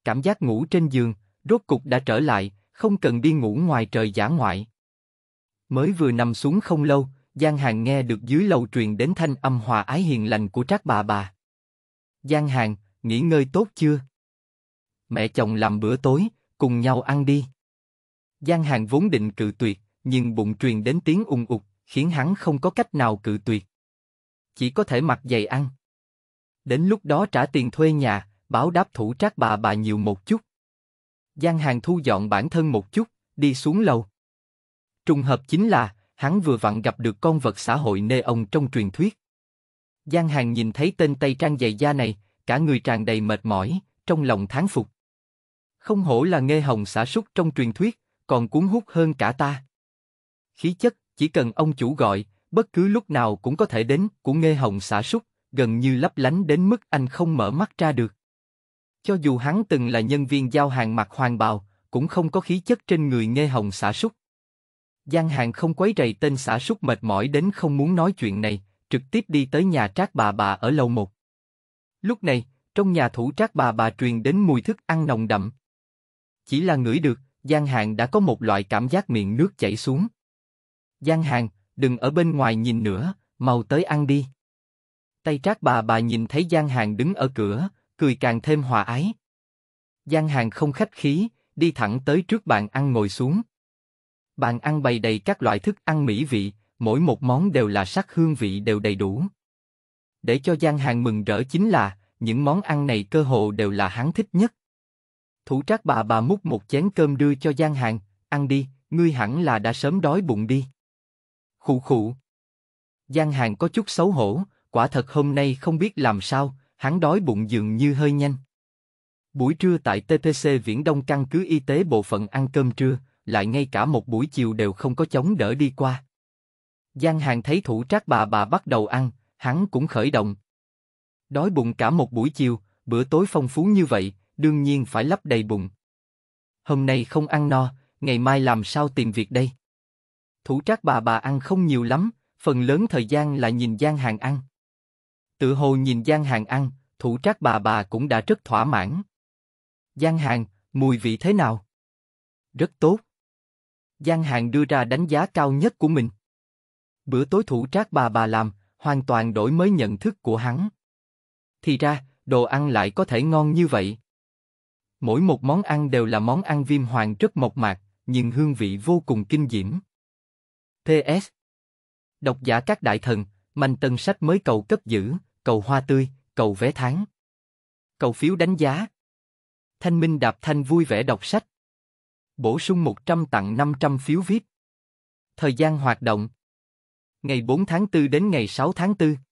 Cảm giác ngủ trên giường, rốt cục đã trở lại, không cần đi ngủ ngoài trời giả ngoại. Mới vừa nằm xuống không lâu, Giang Hàng nghe được dưới lầu truyền đến thanh âm hòa ái hiền lành của Trác bà bà. Giang Hàng, nghỉ ngơi tốt chưa? Mẹ chồng làm bữa tối, cùng nhau ăn đi. Giang Hàng vốn định cự tuyệt, nhưng bụng truyền đến tiếng ung ục, khiến hắn không có cách nào cự tuyệt. Chỉ có thể mặc giày ăn. Đến lúc đó trả tiền thuê nhà, báo đáp thủ trác bà bà nhiều một chút. Giang Hàng thu dọn bản thân một chút, đi xuống lầu. Trùng hợp chính là, hắn vừa vặn gặp được con vật xã hội nê ông trong truyền thuyết. Giang Hàng nhìn thấy tên Tây Trang dày da này, cả người tràn đầy mệt mỏi, trong lòng tháng phục. Không hổ là nghe hồng xã súc trong truyền thuyết, còn cuốn hút hơn cả ta. Khí chất, chỉ cần ông chủ gọi, bất cứ lúc nào cũng có thể đến, của nghe hồng xã súc, gần như lấp lánh đến mức anh không mở mắt ra được. Cho dù hắn từng là nhân viên giao hàng mặc hoàng bào, cũng không có khí chất trên người nghe hồng xả súc. Giang hàng không quấy rầy tên xả súc mệt mỏi đến không muốn nói chuyện này, trực tiếp đi tới nhà trác bà bà ở lầu một. Lúc này, trong nhà thủ trác bà bà truyền đến mùi thức ăn nồng đậm. Chỉ là ngửi được, Giang hàng đã có một loại cảm giác miệng nước chảy xuống. Giang hàng, đừng ở bên ngoài nhìn nữa, mau tới ăn đi. Tay trác bà bà nhìn thấy Giang hàng đứng ở cửa, cười càng thêm hòa ái. Giang Hàng không khách khí, đi thẳng tới trước bàn ăn ngồi xuống. Bàn ăn bày đầy các loại thức ăn mỹ vị, mỗi một món đều là sắc hương vị đều đầy đủ. Để cho Giang Hàng mừng rỡ chính là, những món ăn này cơ hồ đều là hắn thích nhất. Thủ trác bà bà múc một chén cơm đưa cho Giang Hàng, ăn đi, ngươi hẳn là đã sớm đói bụng đi. Khụ khụ. Giang Hàng có chút xấu hổ, quả thật hôm nay không biết làm sao, Hắn đói bụng dường như hơi nhanh. Buổi trưa tại TTC Viễn Đông căn cứ y tế bộ phận ăn cơm trưa, lại ngay cả một buổi chiều đều không có chống đỡ đi qua. Giang Hàng thấy thủ trác bà bà bắt đầu ăn, hắn cũng khởi động. Đói bụng cả một buổi chiều, bữa tối phong phú như vậy, đương nhiên phải lấp đầy bụng. Hôm nay không ăn no, ngày mai làm sao tìm việc đây? Thủ trác bà bà ăn không nhiều lắm, phần lớn thời gian là nhìn Giang Hàng ăn. Tự hồ nhìn Giang Hàng ăn, thủ trác bà bà cũng đã rất thỏa mãn. Giang Hàng, mùi vị thế nào? Rất tốt. Giang Hàng đưa ra đánh giá cao nhất của mình. Bữa tối thủ trác bà bà làm, hoàn toàn đổi mới nhận thức của hắn. Thì ra, đồ ăn lại có thể ngon như vậy. Mỗi một món ăn đều là món ăn viêm hoàng rất mộc mạc, nhưng hương vị vô cùng kinh diễm. PS Độc giả các đại thần, Mạnh Tân Sách mới cầu cất giữ, cầu hoa tươi, cầu vé tháng. Cầu phiếu đánh giá. Thanh Minh Đạp Thanh vui vẻ đọc sách. Bổ sung 100 tặng 500 phiếu viết. Thời gian hoạt động. Ngày 4 tháng 4 đến ngày 6 tháng 4.